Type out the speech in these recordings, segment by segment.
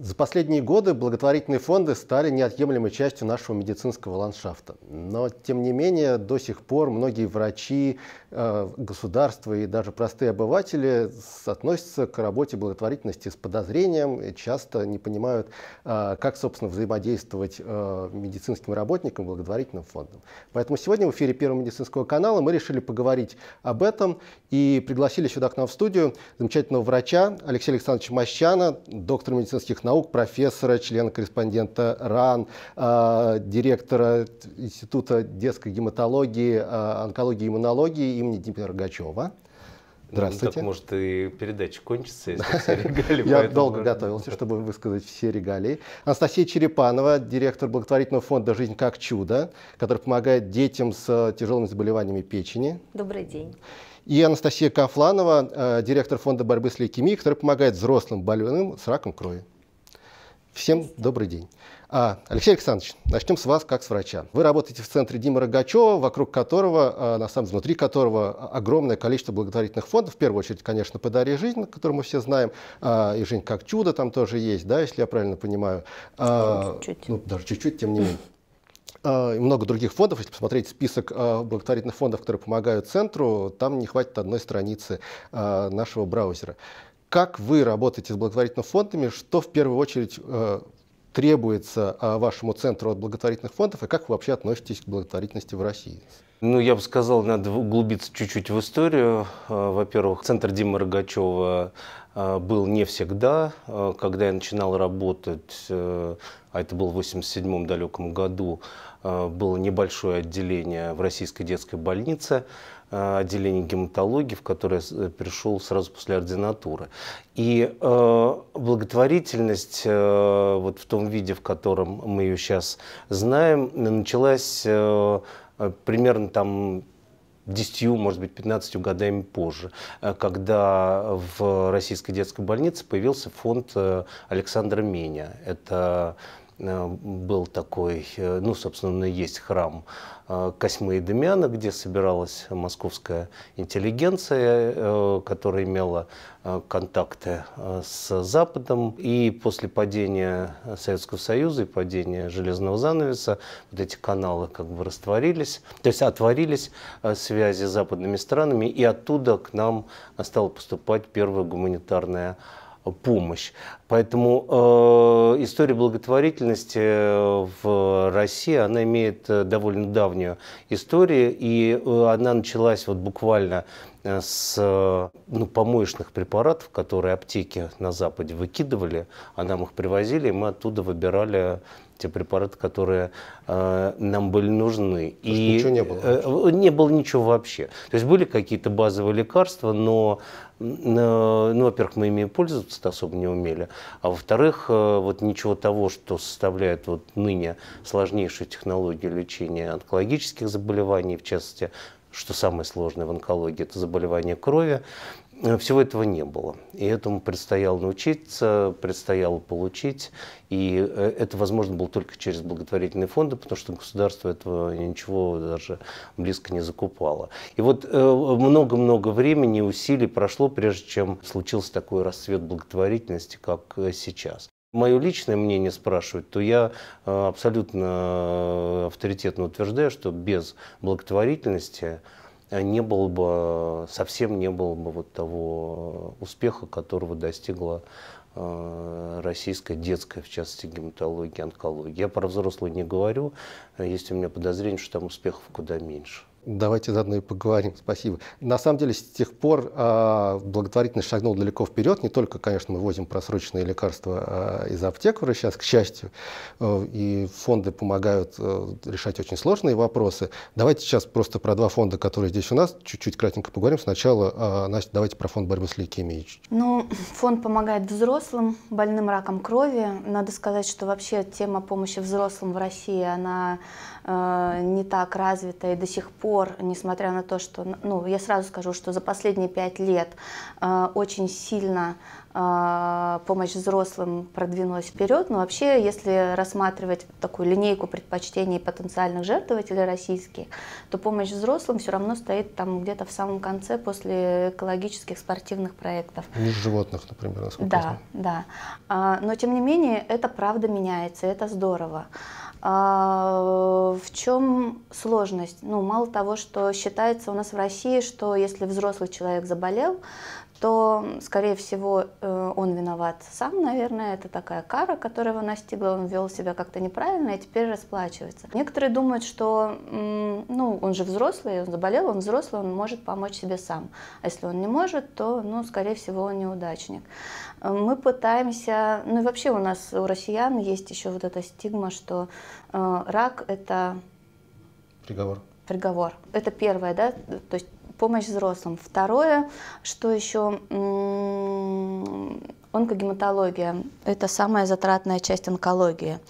За последние годы благотворительные фонды стали неотъемлемой частью нашего медицинского ландшафта. Но, тем не менее, до сих пор многие врачи, э, государства и даже простые обыватели относятся к работе благотворительности с подозрением и часто не понимают, э, как, собственно, взаимодействовать э, медицинским работникам и благотворительным фондам. Поэтому сегодня в эфире Первого медицинского канала мы решили поговорить об этом и пригласили сюда к нам в студию замечательного врача Алексея Александровича Мощана, доктора медицинских наук, наук, профессора, члена-корреспондента РАН, э, директора Института детской гематологии, э, онкологии и иммунологии имени Дмитрия Рогачева. Ну, Здравствуйте. Так, может, и передача кончится, если все регалии. Я долго готовился, чтобы высказать все регалии. Анастасия Черепанова, директор благотворительного фонда «Жизнь как чудо», который помогает детям с э, тяжелыми заболеваниями печени. Добрый день. И Анастасия Кафланова, директор фонда борьбы с лейкемией, который помогает взрослым больным с раком крови. Всем добрый день. А, Алексей Александрович, начнем с вас, как с врача. Вы работаете в центре Дима Рогачева, вокруг которого, а, на самом деле, внутри которого огромное количество благотворительных фондов. В первую очередь, конечно, «Подари жизнь», которую мы все знаем, а, и «Жизнь как чудо» там тоже есть, да, если я правильно понимаю. Чуть-чуть. Ну, даже чуть-чуть, тем не менее и много других фондов. Если посмотреть список благотворительных фондов, которые помогают центру, там не хватит одной страницы нашего браузера. Как вы работаете с благотворительными фондами? Что в первую очередь э, требуется э, вашему центру от благотворительных фондов? И как вы вообще относитесь к благотворительности в России? Ну, я бы сказал, надо углубиться чуть-чуть в историю. Э, во-первых, центр Димы Рогачева э, был не всегда. Когда я начинал работать, а это был в 87-м далеком году, э, было небольшое отделение в российской детской больнице, э, отделение гематологии, в которое пришел сразу после ординатуры. И э, благотворительность вот в том виде, в котором мы ее сейчас знаем, началась примерно там 10, может быть, 15 годами позже, когда в российской детской больнице появился фонд Александра Меня. Это Э, был такой, э, ну, собственно, есть храм э, Косьмы и Демьяна, где собиралась московская интеллигенция, которая имела контакты с Западом. И после падения Советского Союза и падения железного занавеса вот эти каналы как бы растворились, то есть отворились связи с западными странами, и оттуда к нам стала поступать первая гуманитарная помощь. Поэтому э, история благотворительности э, в России, она имеет э, довольно давнюю историю, и э, она началась вот буквально с ну, помоечных препаратов, которые аптеки на Западе выкидывали, а нам их привозили, и мы оттуда выбирали те препараты, которые э, нам были нужны. То и ничего не было? Э, не было ничего вообще. То есть были какие-то базовые лекарства, но, но э, ну, во-первых, мы ими пользоваться особо не умели, а во-вторых, э, вот ничего того, что составляет вот ныне сложнейшую технологию лечения онкологических заболеваний, в частности, что самое сложное в онкологии, это заболевание крови, Э, всего этого не было. И этому предстояло научиться, предстояло получить. И э, это возможно было только через благотворительные фонды, потому что государство этого ничего даже близко не закупало. И вот э, много-много времени и усилий прошло, прежде чем случился такой расцвет благотворительности, как сейчас. Мое личное мнение спрашивать, то я абсолютно авторитетно утверждаю, что без благотворительности – Э, не было бы, э, совсем не было бы вот того э, успеха, которого достигла российская детская, в частности, гематология, онкология. Я про взрослую не говорю, есть у меня подозрение, что там успехов куда меньше. Давайте заодно и поговорим, спасибо. На самом деле, с тех пор а, благотворительность шагнула далеко вперед. Не только, конечно, мы возим просроченные лекарства а, из аптек уже сейчас, к счастью, а, и фонды помогают а, решать очень сложные вопросы. Давайте сейчас просто про два фонда, которые здесь у нас, чуть-чуть кратенько поговорим. Сначала, а, Настя, давайте про фонд борьбы с лейкемией. Ну, фонд помогает взрослым, больным раком крови. Надо сказать, что вообще тема помощи взрослым в России, она Э, не так развита и до сих пор, несмотря на то, что, ну, я сразу скажу, что за последние пять лет э, очень сильно э, помощь взрослым продвинулась вперед, но вообще, если рассматривать такую линейку предпочтений потенциальных жертвователей российских, то помощь взрослым все равно стоит там где-то в самом конце после экологических спортивных проектов. Ниже ну, животных, например, насколько Да, я знаю. да. А, но, тем не менее, это правда меняется, это здорово. А, в чем сложность? Ну, мало того, что считается у нас в России, что если взрослый человек заболел, то, скорее всего, э, он виноват сам, наверное, это такая кара, которая его настигла, он вел себя как-то неправильно и теперь расплачивается. Некоторые думают, что, ну, он же взрослый, он заболел, он взрослый, он может помочь себе сам. А если он не может, то, ну, скорее всего, он неудачник мы пытаемся, ну и вообще у нас у россиян есть еще вот эта стигма, что э, рак это приговор. Приговор. Это первое, да, то есть помощь взрослым. Второе, что еще онкогематология. Это самая затратная часть онкологии.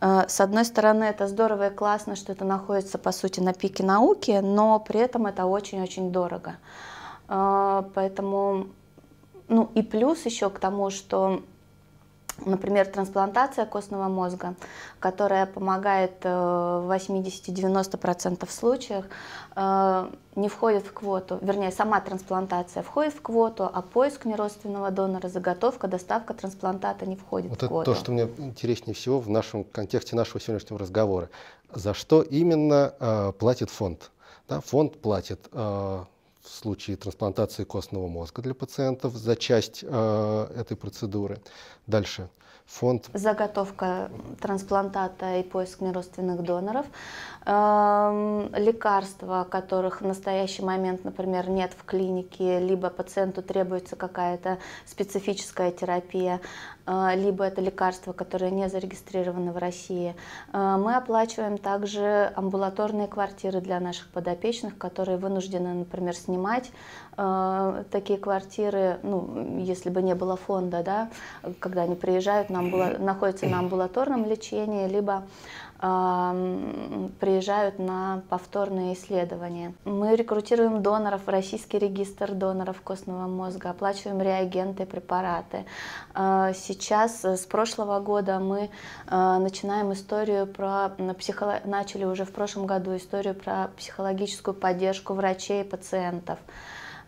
Э, с одной стороны, это здорово и классно, что это находится, по сути, на пике науки, но при этом это очень-очень дорого. Э, поэтому ну и плюс еще к тому, что например, трансплантация костного мозга, которая помогает э, в 80-90% случаях, э, не входит в квоту, вернее, сама трансплантация входит в квоту, а поиск неродственного донора, заготовка, доставка трансплантата не входит вот в квоту. Вот Это то, что мне интереснее всего в нашем контексте нашего сегодняшнего разговора. За что именно э, платит фонд? Да, фонд платит э, в случае трансплантации костного мозга для пациентов за часть э, этой процедуры. Дальше фонд. Заготовка трансплантата и поиск неродственных доноров. Эм, лекарства, которых в настоящий момент, например, нет в клинике, либо пациенту требуется какая-то специфическая терапия, э, либо это лекарства, которые не зарегистрированы в России. Э, мы оплачиваем также амбулаторные квартиры для наших подопечных, которые вынуждены, например, снимать а, такие квартиры, ну, если бы не было фонда, да, когда они приезжают, на амбула... находятся на амбулаторном лечении, либо э, приезжают на повторные исследования. Мы рекрутируем доноров в Российский регистр доноров костного мозга, оплачиваем реагенты, препараты. А, сейчас, э, с прошлого года, мы начинаем историю про... Психоло... Начали уже в прошлом году историю про психологическую поддержку врачей и пациентов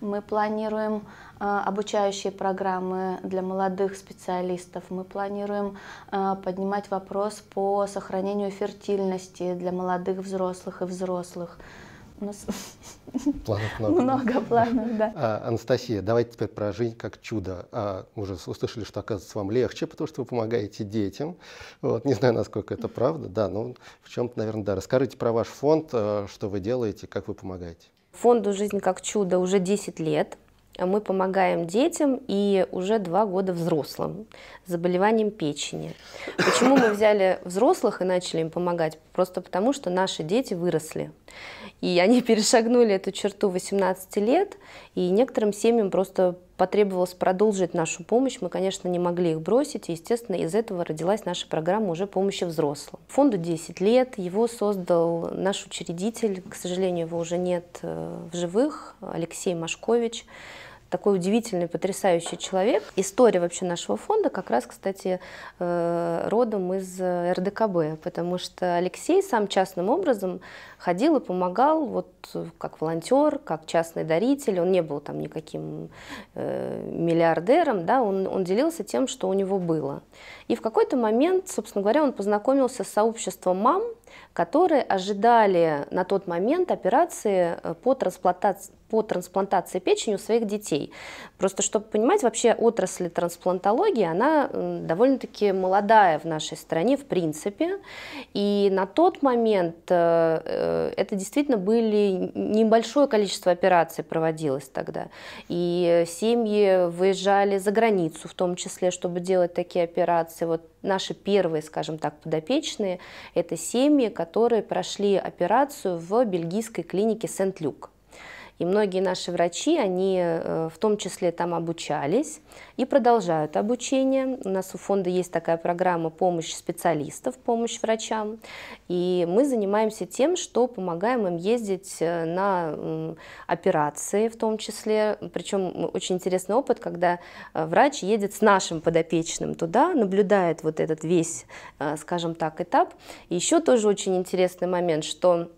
мы планируем э, обучающие программы для молодых специалистов, мы планируем э, поднимать вопрос по сохранению фертильности для молодых взрослых и взрослых. У нас планов много. много планов, да. А, Анастасия, давайте теперь про жизнь как чудо. А, уже услышали, что оказывается вам легче, потому что вы помогаете детям. Вот, не знаю, насколько это правда, да, но ну, в чем-то, наверное, да. Расскажите про ваш фонд, э, что вы делаете, как вы помогаете. Фонду «Жизнь как чудо» уже 10 лет. Мы помогаем детям и уже два года взрослым с заболеванием печени. Почему мы взяли взрослых и начали им помогать? Просто потому, что наши дети выросли. И они перешагнули эту черту 18 лет, и некоторым семьям просто потребовалось продолжить нашу помощь. Мы, конечно, не могли их бросить, и, естественно, из этого родилась наша программа уже помощи взрослым. Фонду 10 лет, его создал наш учредитель, к сожалению, его уже нет э, в живых, Алексей Машкович такой удивительный, потрясающий человек. История вообще нашего фонда как раз, кстати, э, родом из э, РДКБ, потому что Алексей сам частным образом ходил и помогал вот как волонтер, как частный даритель. Он не был там никаким э, миллиардером, да, он, он делился тем, что у него было. И в какой-то момент, собственно говоря, он познакомился с сообществом мам, которые ожидали на тот момент операции э, по трансплантации, по трансплантации печени у своих детей. Просто чтобы понимать, вообще отрасль трансплантологии, она довольно-таки молодая в нашей стране в принципе. И на тот момент э, э, это действительно были небольшое количество операций проводилось тогда. И семьи выезжали за границу в том числе, чтобы делать такие операции. Вот Наши первые, скажем так, подопечные – это семьи, которые прошли операцию в бельгийской клинике Сент-Люк. И многие наши врачи, они э, в том числе там обучались и продолжают обучение. У нас у фонда есть такая программа «Помощь специалистов», «Помощь врачам». И мы занимаемся тем, что помогаем им ездить э, на операции в том числе. Причем очень интересный опыт, когда э, врач едет с нашим подопечным туда, наблюдает вот этот весь, скажем так, этап. И еще тоже очень интересный момент, что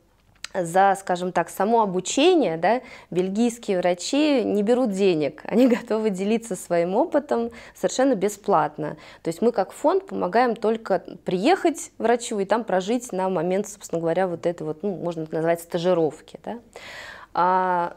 за, скажем так, само обучение, да, бельгийские врачи не берут денег, они готовы делиться своим опытом совершенно бесплатно. То есть мы как фонд помогаем только приехать врачу и там прожить на момент, собственно говоря, вот этой вот, ну, можно назвать стажировки, да. А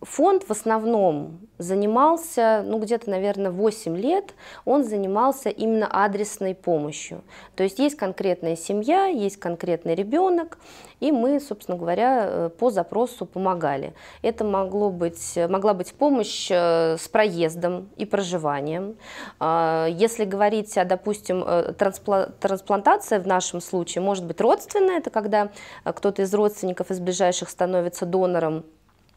фонд в основном занимался, ну где-то, наверное, 8 лет, он занимался именно адресной помощью. То есть есть конкретная семья, есть конкретный ребенок, и мы, собственно говоря, э, по запросу помогали. Это могло быть, могла быть помощь э, с проездом и проживанием. А, если говорить о, допустим, э, трансплантация в нашем случае, может быть родственная, это когда кто-то из родственников, из ближайших становится донором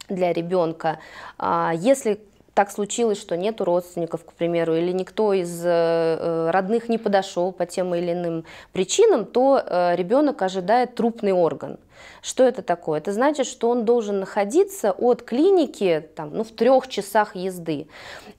для ребенка. А, если так случилось, что нету родственников, к примеру, или никто из э, э, родных не подошел по тем или иным причинам, то э, ребенок ожидает трупный орган. Что это такое? Это значит, что он должен находиться от клиники там, ну, в трех часах езды.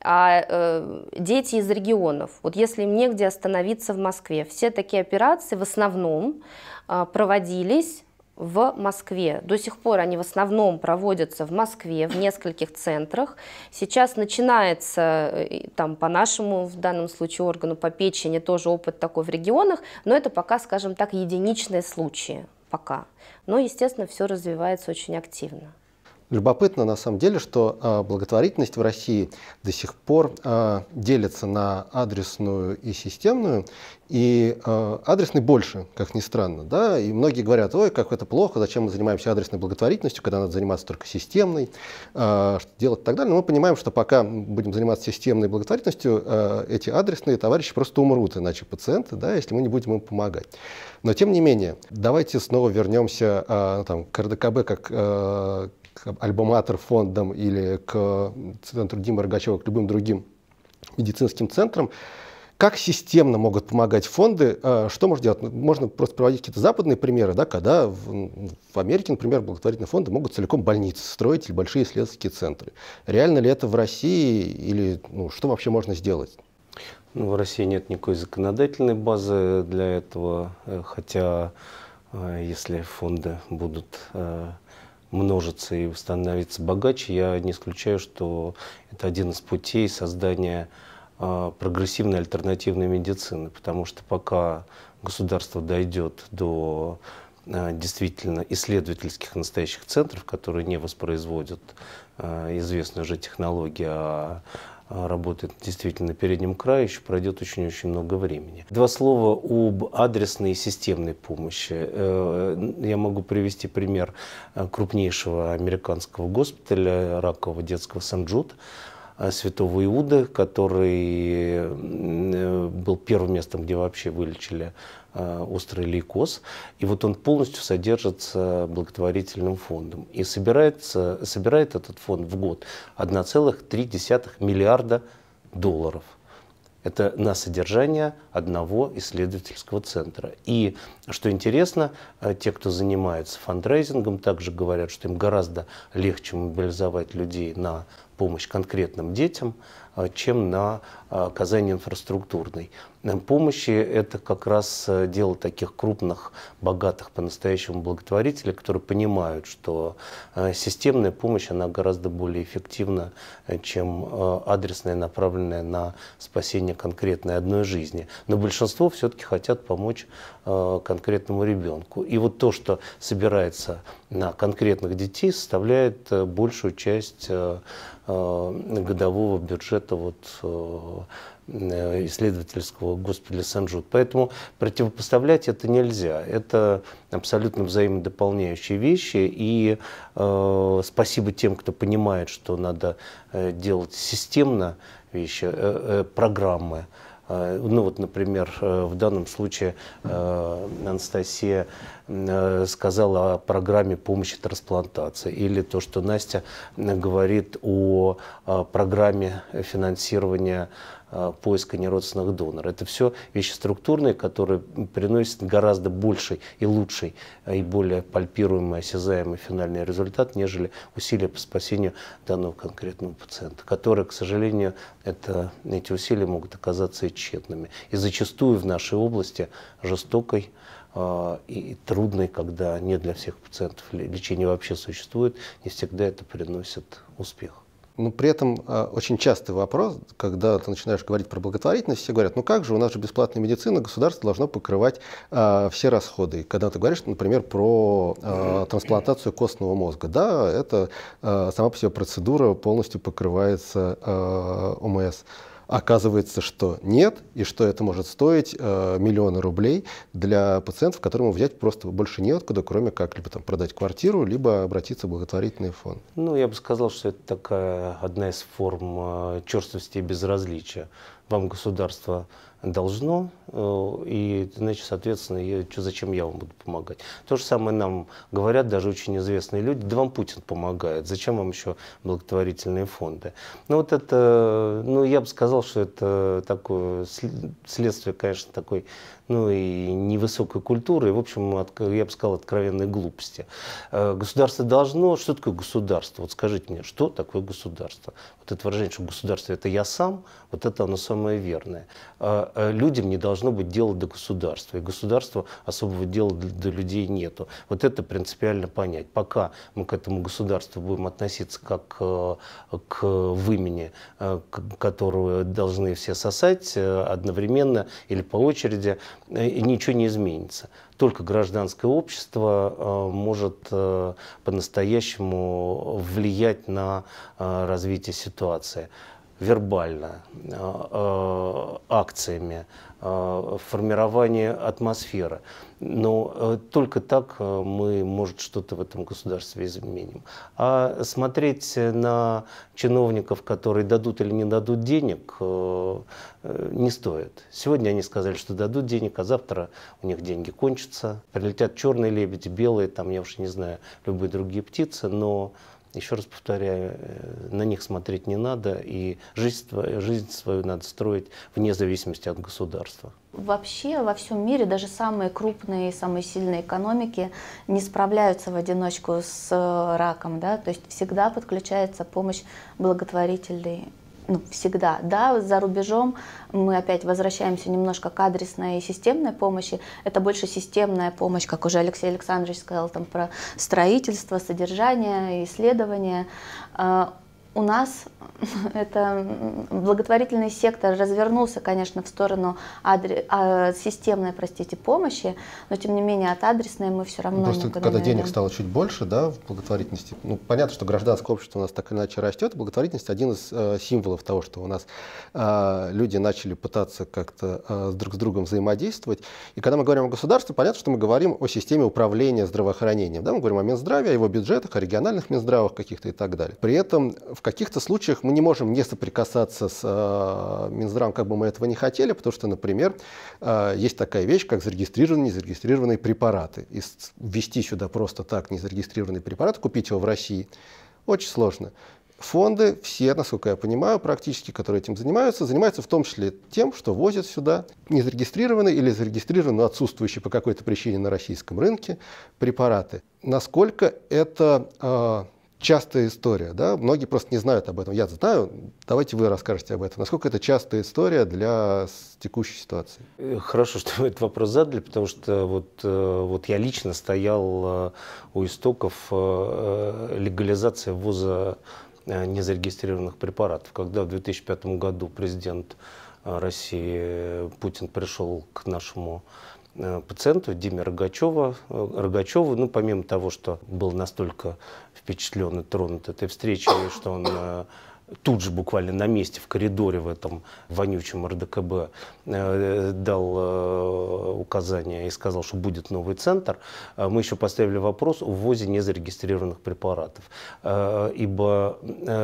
А э, дети из регионов, вот если им негде остановиться в Москве, все такие операции в основном э, проводились в Москве. До сих пор они в основном проводятся в Москве, в нескольких центрах. Сейчас начинается, э, там, по нашему, в данном случае, органу по печени тоже опыт такой в регионах, но это пока, скажем так, единичные случаи пока. Но, естественно, все развивается очень активно. Любопытно на самом деле, что а, благотворительность в России до сих пор а, делится на адресную и системную. И э, адресный больше, как ни странно, да, и многие говорят, ой, как это плохо, зачем мы занимаемся адресной благотворительностью, когда надо заниматься только системной, э, что делать и так далее. Но мы понимаем, что пока будем заниматься системной благотворительностью, э, эти адресные товарищи просто умрут, иначе пациенты, да, если мы не будем им помогать. Но тем не менее, давайте снова вернемся э, ну, там, к РДКБ как э, к альбоматор фондам или к Центру Димы Рогачева, к любым другим медицинским центрам. Как системно могут помогать фонды? А, что можно делать? Ну, можно просто проводить какие-то западные примеры, да, когда в, в Америке, например, благотворительные фонды могут целиком больницы строить или большие исследовательские центры. Реально ли это в России или ну, что вообще можно сделать? Ну, в России нет никакой законодательной базы для этого, э, хотя э, если фонды будут э, множиться и становиться богаче, я не исключаю, что это один из путей создания а, прогрессивной альтернативной медицины, потому что пока государство дойдет до а, действительно исследовательских настоящих центров, которые не воспроизводят а, известные уже технологии, а работает действительно на переднем крае, еще пройдет очень-очень много времени. Два слова об адресной и системной помощи. Э, я могу привести пример э, крупнейшего американского госпиталя ракового детского Сан-Джуд, Э, святого Иуда, который э, был первым местом, где вообще вылечили э, острый лейкоз. И вот он полностью содержится благотворительным фондом. И собирается, собирает этот фонд в год 1,3 миллиарда долларов. Это на содержание одного исследовательского центра. И что интересно, те, кто занимается фандрайзингом, также говорят, что им гораздо легче мобилизовать людей на помощь конкретным детям, э, чем на э, оказание инфраструктурной э, помощи. Это как раз дело таких крупных, богатых по-настоящему благотворителей, которые понимают, что системная помощь, она гораздо более эффективна, чем адресная, направленная на спасение конкретной одной жизни. Но большинство все-таки хотят помочь Э, конкретному ребенку. И вот то, что собирается на конкретных детей, составляет э, большую часть э, годового бюджета вот исследовательского госпиталя Санжут. Поэтому противопоставлять это нельзя. Это абсолютно взаимодополняющие вещи. И э, спасибо тем, кто понимает, что надо делать системно вещи, э, э, программы. А, ну вот, например, э, в данном случае э, Анастасия э, сказала о программе помощи трансплантации или то, что Настя говорит о программе финансирования Э, поиска неродственных доноров. Это все вещи структурные, которые приносят гораздо больший и лучший, э, и более пальпируемый, осязаемый финальный результат, нежели усилия по спасению данного конкретного пациента, которые, к сожалению, это, эти усилия могут оказаться и тщетными. И зачастую в нашей области жестокой, э, и трудной, когда не для всех пациентов лечение вообще существует, не всегда это приносит успех. Но ну, при этом а, очень частый вопрос, когда ты начинаешь говорить про благотворительность, все говорят, ну как же, у нас же бесплатная медицина, государство должно покрывать э, все расходы. когда ты говоришь, например, про э, трансплантацию костного мозга, да, это сама по себе процедура полностью покрывается ОМС. Оказывается, что нет, и что это может стоить э, миллионы рублей для пациентов, которым взять просто больше неоткуда, кроме как либо там, продать квартиру, либо обратиться в благотворительный фонд. Ну, я бы сказал, что это такая одна из форм э, черствости и безразличия. Вам государство должно, э, и, значит, соответственно, я, что, зачем я вам буду помогать? То же самое нам говорят даже очень известные люди, да вам Путин помогает, зачем вам еще благотворительные фонды? Ну, вот это, ну, я бы сказал, что это такое следствие, конечно, такой ну и невысокой культуры, и, в общем, от, я бы сказал, откровенной глупости. Э, государство должно... Что такое государство? Вот скажите мне, что такое государство? Вот это выражение, что государство – это я сам, вот это оно самое верное. Э, э, людям не должно быть дела до государства, и государству особого дела до людей нету. Вот это принципиально понять. Пока мы к этому государству будем относиться как к вымени, которую должны все сосать одновременно или по очереди, Э, ничего не изменится. Только гражданское общество э, может э, по-настоящему влиять на развитие ситуации вербально, акциями, Э, формирование атмосферы. Но э, только так э, мы, может, что-то в этом государстве изменим. А смотреть на чиновников, которые дадут или не дадут денег, не стоит. Сегодня они сказали, что дадут денег, а завтра у них деньги кончатся. Прилетят черные лебеди, белые, там, я уж не знаю, любые другие птицы, но еще раз повторяю, э, на них смотреть не надо, и жизнь, жизнь свою надо строить вне зависимости от государства. Вообще во всем мире даже самые крупные и самые сильные экономики не справляются в одиночку с э, раком, да, то есть всегда подключается помощь благотворительной ну, всегда, да, за рубежом мы опять возвращаемся немножко к адресной и системной помощи, это больше системная помощь, как уже Алексей Александрович сказал, там про строительство, содержание, исследование, а, у нас это благотворительный сектор развернулся, конечно, в сторону адре... а, системной, простите, помощи, но тем не менее от адресной мы все равно. просто когда наверное... денег стало чуть больше, да, в благотворительности. Ну понятно, что гражданское общество у нас так или иначе растет, благотворительность один из э, символов того, что у нас э, люди начали пытаться как-то э, друг с другом взаимодействовать. И когда мы говорим о государстве, понятно, что мы говорим о системе управления здравоохранением, да, мы говорим о Минздраве, о его бюджетах, о региональных Минздравах каких-то и так далее. При этом в каких-то случаях мы не можем не соприкасаться с э, Минздравом, как бы мы этого не хотели, потому что, например, э, есть такая вещь, как зарегистрированные зарегистрированные препараты. И ввести сюда просто так незарегистрированный препарат, купить его в России, очень сложно. Фонды все, насколько я понимаю, практически, которые этим занимаются, занимаются в том числе тем, что возят сюда незарегистрированные или зарегистрированные, но отсутствующие по какой-то причине на российском рынке препараты. Насколько это э, частая история, да? Многие просто не знают об этом. Я знаю, давайте вы расскажете об этом. Насколько это частая история для текущей ситуации? Э, хорошо, что вы этот вопрос задали, потому что вот, э, вот я лично стоял э, у истоков легализации ввоза незарегистрированных препаратов. Когда в 2005 году президент России Путин пришел к нашему Э, пациента Диме Рогачева, э, Рогачева, ну, помимо того, что был настолько впечатлен и тронут этой встречей, что он э, тут же буквально на месте в коридоре в этом вонючем РДКБ э, дал э, указание и сказал, что будет новый центр, э, мы еще поставили вопрос о ввозе незарегистрированных препаратов. Ибо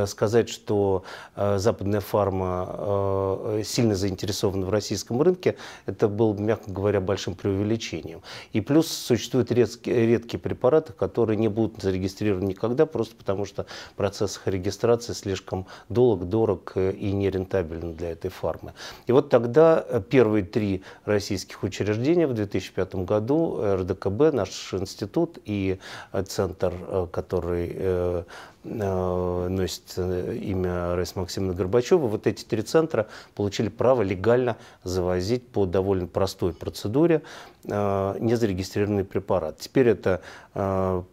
сказать, что западная фарма сильно заинтересована в российском рынке, это было, мягко говоря, большим преувеличением. И плюс существуют редкие, редкие препараты, которые не будут зарегистрированы никогда, просто потому что процесс их регистрации слишком долг, дорог э, и нерентабелен для этой фармы. И вот тогда э, первые три российских учреждения в 2005 году, э, РДКБ, наш институт и центр, который носит имя Раисы Максимовны Горбачева, вот эти три центра получили право легально завозить по довольно простой процедуре незарегистрированный препарат. Теперь это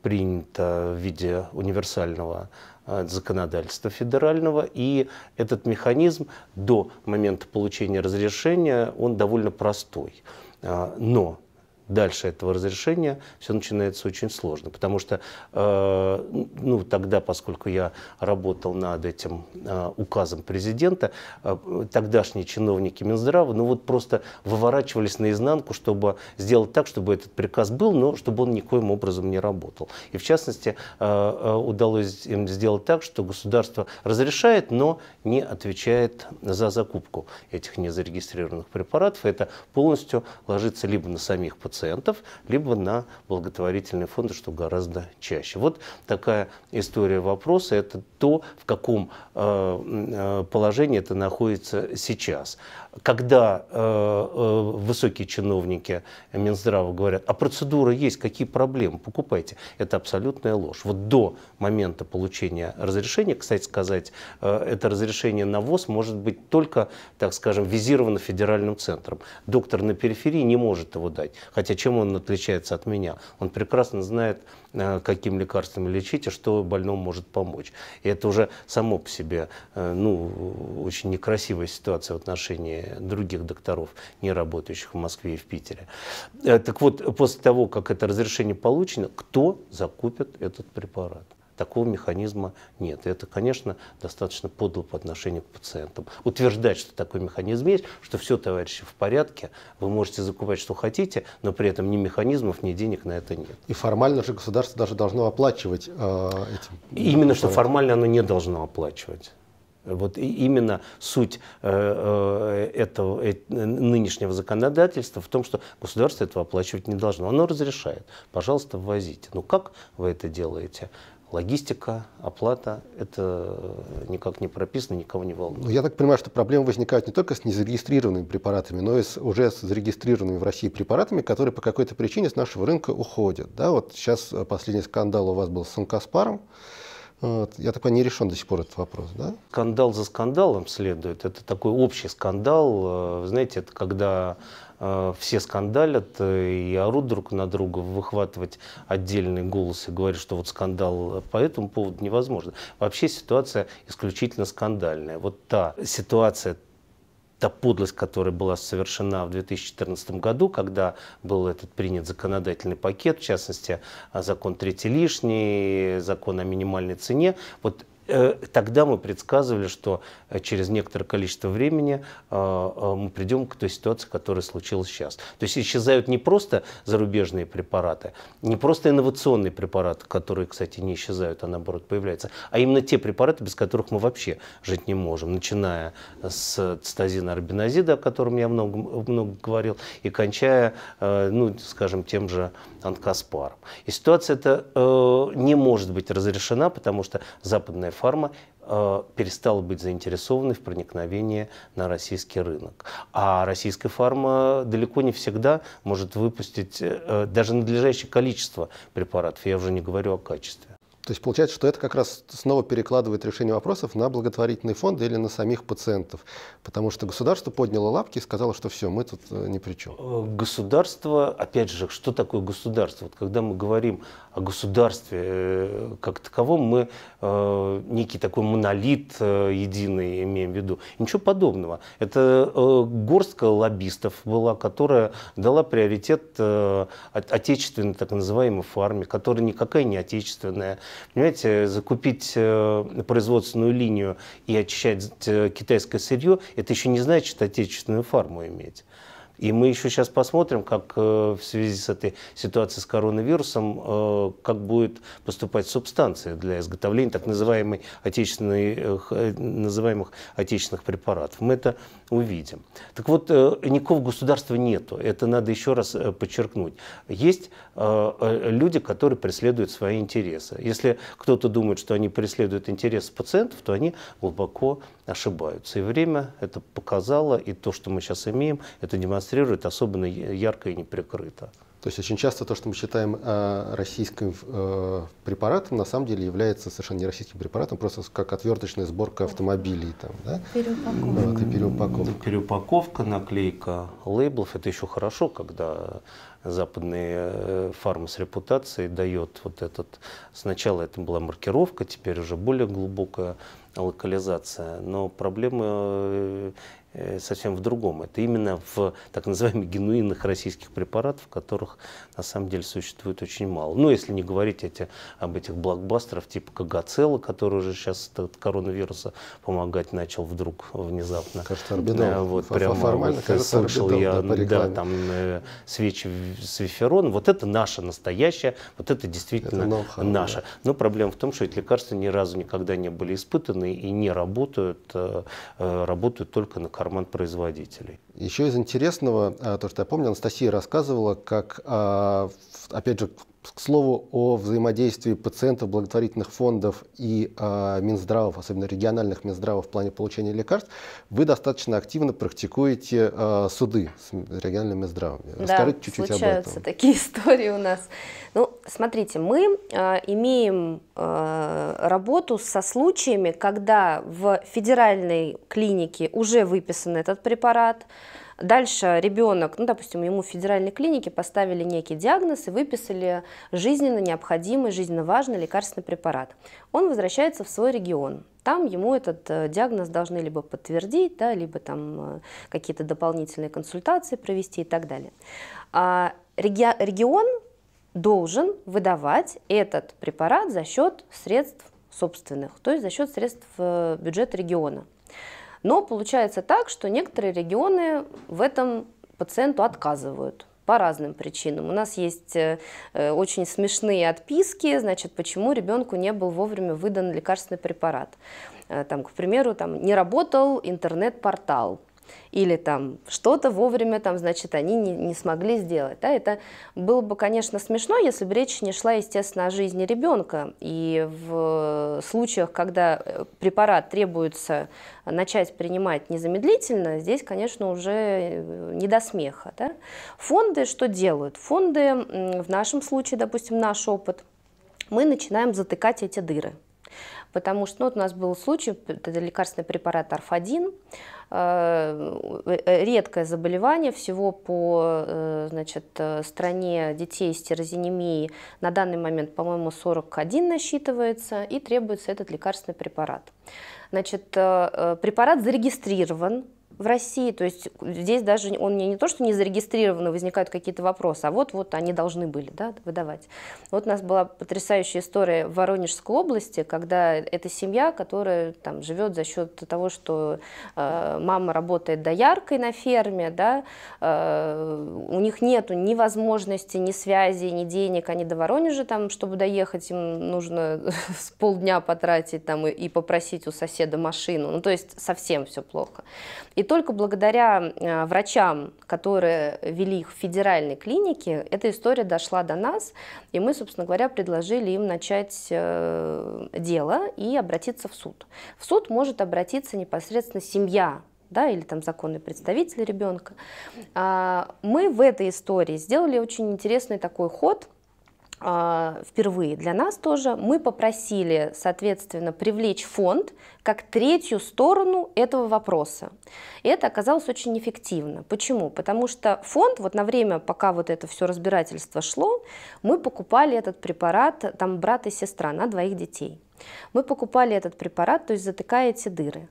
принято в виде универсального а, законодательства федерального, и этот механизм до момента получения разрешения, он довольно простой. А, но дальше этого разрешения все начинается очень сложно, потому что э, ну, тогда, поскольку я работал над этим э, указом президента, э, тогдашние чиновники Минздрава ну, вот просто выворачивались наизнанку, чтобы сделать так, чтобы этот приказ был, но чтобы он никоим образом не работал. И в частности, э, э удалось им сделать так, что государство разрешает, но не отвечает за закупку этих незарегистрированных препаратов. Это полностью ложится либо на самих пациентов, пациентов, либо на благотворительные фонды, что гораздо чаще. Вот такая история вопроса. Это то, в каком э, э, положении это находится сейчас. Когда э, высокие чиновники Минздрава говорят, а процедура есть, какие проблемы, покупайте, это абсолютная ложь. Вот до момента получения разрешения, кстати сказать, это разрешение на ВОЗ может быть только, так скажем, визировано федеральным центром. Доктор на периферии не может его дать. Хотя чем он отличается от меня? Он прекрасно знает, э, каким лекарством лечить и что больному может помочь. И это уже само по себе э, ну, очень некрасивая ситуация в отношении других докторов, не работающих в Москве и в Питере. Э, так вот, после того, как это разрешение получено, кто закупит этот препарат? Такого механизма нет. И это, конечно, достаточно подло по отношению к пациентам. Утверждать, что такой механизм есть, что все, товарищи, в порядке, вы можете закупать, что хотите, но при этом ни механизмов, ни денег на это нет. И формально же государство даже должно оплачивать э, этим. Именно, что формально оно не должно оплачивать. Вот именно суть э, э, этого э, нынешнего законодательства в том, что государство этого оплачивать не должно. Оно разрешает. Пожалуйста, ввозите. Но ну как вы это делаете? логистика, оплата, это э, никак не прописано, никого не волнует. Ну, я так понимаю, что проблемы возникают не только с незарегистрированными препаратами, но и с уже с зарегистрированными в России препаратами, которые по какой-то причине с нашего рынка уходят. Да, вот сейчас э, последний скандал у вас был с Санкаспаром. Э, вот. Я так понимаю, не решен до сих пор этот вопрос, да? Скандал за скандалом следует. Это такой общий скандал. Вы знаете, это когда Э, все скандалят э, и орут друг на друга, выхватывать отдельный голос и говорить, что вот скандал э, по этому поводу невозможно. Вообще ситуация исключительно скандальная. Вот та ситуация, та подлость, которая была совершена в 2014 году, когда был этот принят законодательный пакет, в частности, закон «Третий лишний», закон о минимальной цене, вот Э, тогда мы предсказывали, что э, через некоторое количество времени э, мы придем к той ситуации, которая случилась сейчас. То есть исчезают не просто зарубежные препараты, не просто инновационные препараты, которые, кстати, не исчезают, а наоборот появляются, а именно те препараты, без которых мы вообще жить не можем, начиная с цитозина арбинозида, о котором я много, много говорил, и кончая, ну, скажем, тем же анкаспаром. И ситуация эта не может быть разрешена, потому что западная Китая фарма э, перестала быть заинтересованной в проникновении на российский рынок. А российская фарма далеко не всегда может выпустить э, даже надлежащее количество препаратов, я уже не говорю о качестве. То есть получается, что это как раз снова перекладывает решение вопросов на благотворительные фонды или на самих пациентов. Потому что государство подняло лапки и сказало, что все, мы тут э, ни при чем. Э, государство, опять же, что такое государство? Вот когда мы говорим о государстве э, как таковом, мы э, некий такой монолит э, единый имеем в виду. Ничего подобного. Это э, горстка лоббистов была, которая дала приоритет э, отечественной так называемой фарме, которая никакая не отечественная Понимаете, закупить э, производственную линию и очищать э, китайское сырье, это еще не значит отечественную фарму иметь. И мы еще сейчас посмотрим, как э, в связи с этой ситуацией с коронавирусом, э, как будет поступать субстанция для изготовления так называемых отечественных, э, называемых отечественных препаратов. Мы это увидим. Так вот, никакого государства нету. Это надо еще раз подчеркнуть. Есть люди, которые преследуют свои интересы. Если кто-то думает, что они преследуют интересы пациентов, то они глубоко ошибаются. И время это показало, и то, что мы сейчас имеем, это демонстрирует особенно ярко и неприкрыто. То есть очень часто то, что мы считаем э, российским э, препаратом, на самом деле является совершенно не российским препаратом, просто как отверточная сборка автомобилей. Там, да? Переупаковка. Вот, и переупаковка. Переупаковка, наклейка лейблов. Это еще хорошо, когда западные э, фарма с репутацией дает вот этот... Сначала это была маркировка, теперь уже более глубокая локализация. Но проблема э, э, совсем в другом. Это именно в так называемых генуинных российских препаратов, которых на самом деле существует очень мало. Ну, если не говорить эти, об этих блокбастерах типа Кагацела, который уже сейчас от коронавируса помогать начал вдруг внезапно. Кажется, Арбидол. Да, вот прямо формально, вот, кажется, слышал Арбидол, я, да, да, там э, свечи с виферон. Вот это наше настоящее, вот это действительно это наше. Но проблема в том, что эти лекарства ни разу никогда не были испытаны и не работают, э, э работают только на карман производителей. Еще из интересного, а, то, что я помню, Анастасия рассказывала, как а, а, опять же, к слову о взаимодействии пациентов, благотворительных фондов и э, Минздравов, особенно региональных Минздравов в плане получения лекарств, вы достаточно активно практикуете э, суды с региональными Минздравами. Да, Расскажите чуть-чуть об этом. случаются такие истории у нас. Ну, смотрите, мы э, имеем э, работу со случаями, когда в федеральной клинике уже выписан этот препарат, Дальше ребенок, ну, допустим, ему в федеральной клинике поставили некий диагноз и выписали жизненно необходимый, жизненно важный лекарственный препарат. Он возвращается в свой регион. Там ему этот э, диагноз должны либо подтвердить, да, либо там э, какие-то дополнительные консультации провести и так далее. А реги- регион должен выдавать этот препарат за счет средств собственных, то есть за счет средств э, бюджета региона. Но получается так, что некоторые регионы в этом пациенту отказывают по разным причинам. У нас есть э, э, очень смешные отписки, значит, почему ребенку не был вовремя выдан лекарственный препарат. Э, там, к примеру, там, не работал интернет-портал, или там что-то вовремя там, значит, они не, не смогли сделать. Да? Это было бы, конечно, смешно, если бы речь не шла, естественно, о жизни ребенка. И в э, случаях, когда э, препарат требуется начать принимать незамедлительно, здесь, конечно, уже э, не до смеха. Да? Фонды что делают? Фонды, в нашем случае, допустим, наш опыт, мы начинаем затыкать эти дыры потому что ну, вот у нас был случай, это лекарственный препарат Арфадин, э, э, редкое заболевание, всего по э, значит, стране детей с тирозинемией на данный момент, по-моему, 41 насчитывается, и требуется этот лекарственный препарат. Значит, препарат зарегистрирован в России. То есть здесь даже он не, не то, что не зарегистрированы, возникают какие-то вопросы, а вот-вот они должны были да, выдавать. Вот у нас была потрясающая история в Воронежской области, когда эта семья, которая там живет за счет того, что э, мама работает дояркой на ферме, да, э, у них нет ни возможности, ни связи, ни денег, они до Воронежа там, чтобы доехать, им нужно с полдня потратить там и, и попросить у соседа машину, ну то есть совсем все плохо. И только благодаря э, врачам, которые вели их в федеральной клинике, эта история дошла до нас, и мы, собственно говоря, предложили им начать э, дело и обратиться в суд. В суд может обратиться непосредственно семья да, или там законный представитель ребенка. А, мы в этой истории сделали очень интересный такой ход – а, впервые для нас тоже, мы попросили, соответственно, привлечь фонд как третью сторону этого вопроса. И это оказалось очень эффективно. Почему? Потому что фонд, вот на время, пока вот это все разбирательство шло, мы покупали этот препарат, там брат и сестра на двоих детей. Мы покупали этот препарат, то есть затыкая эти дыры.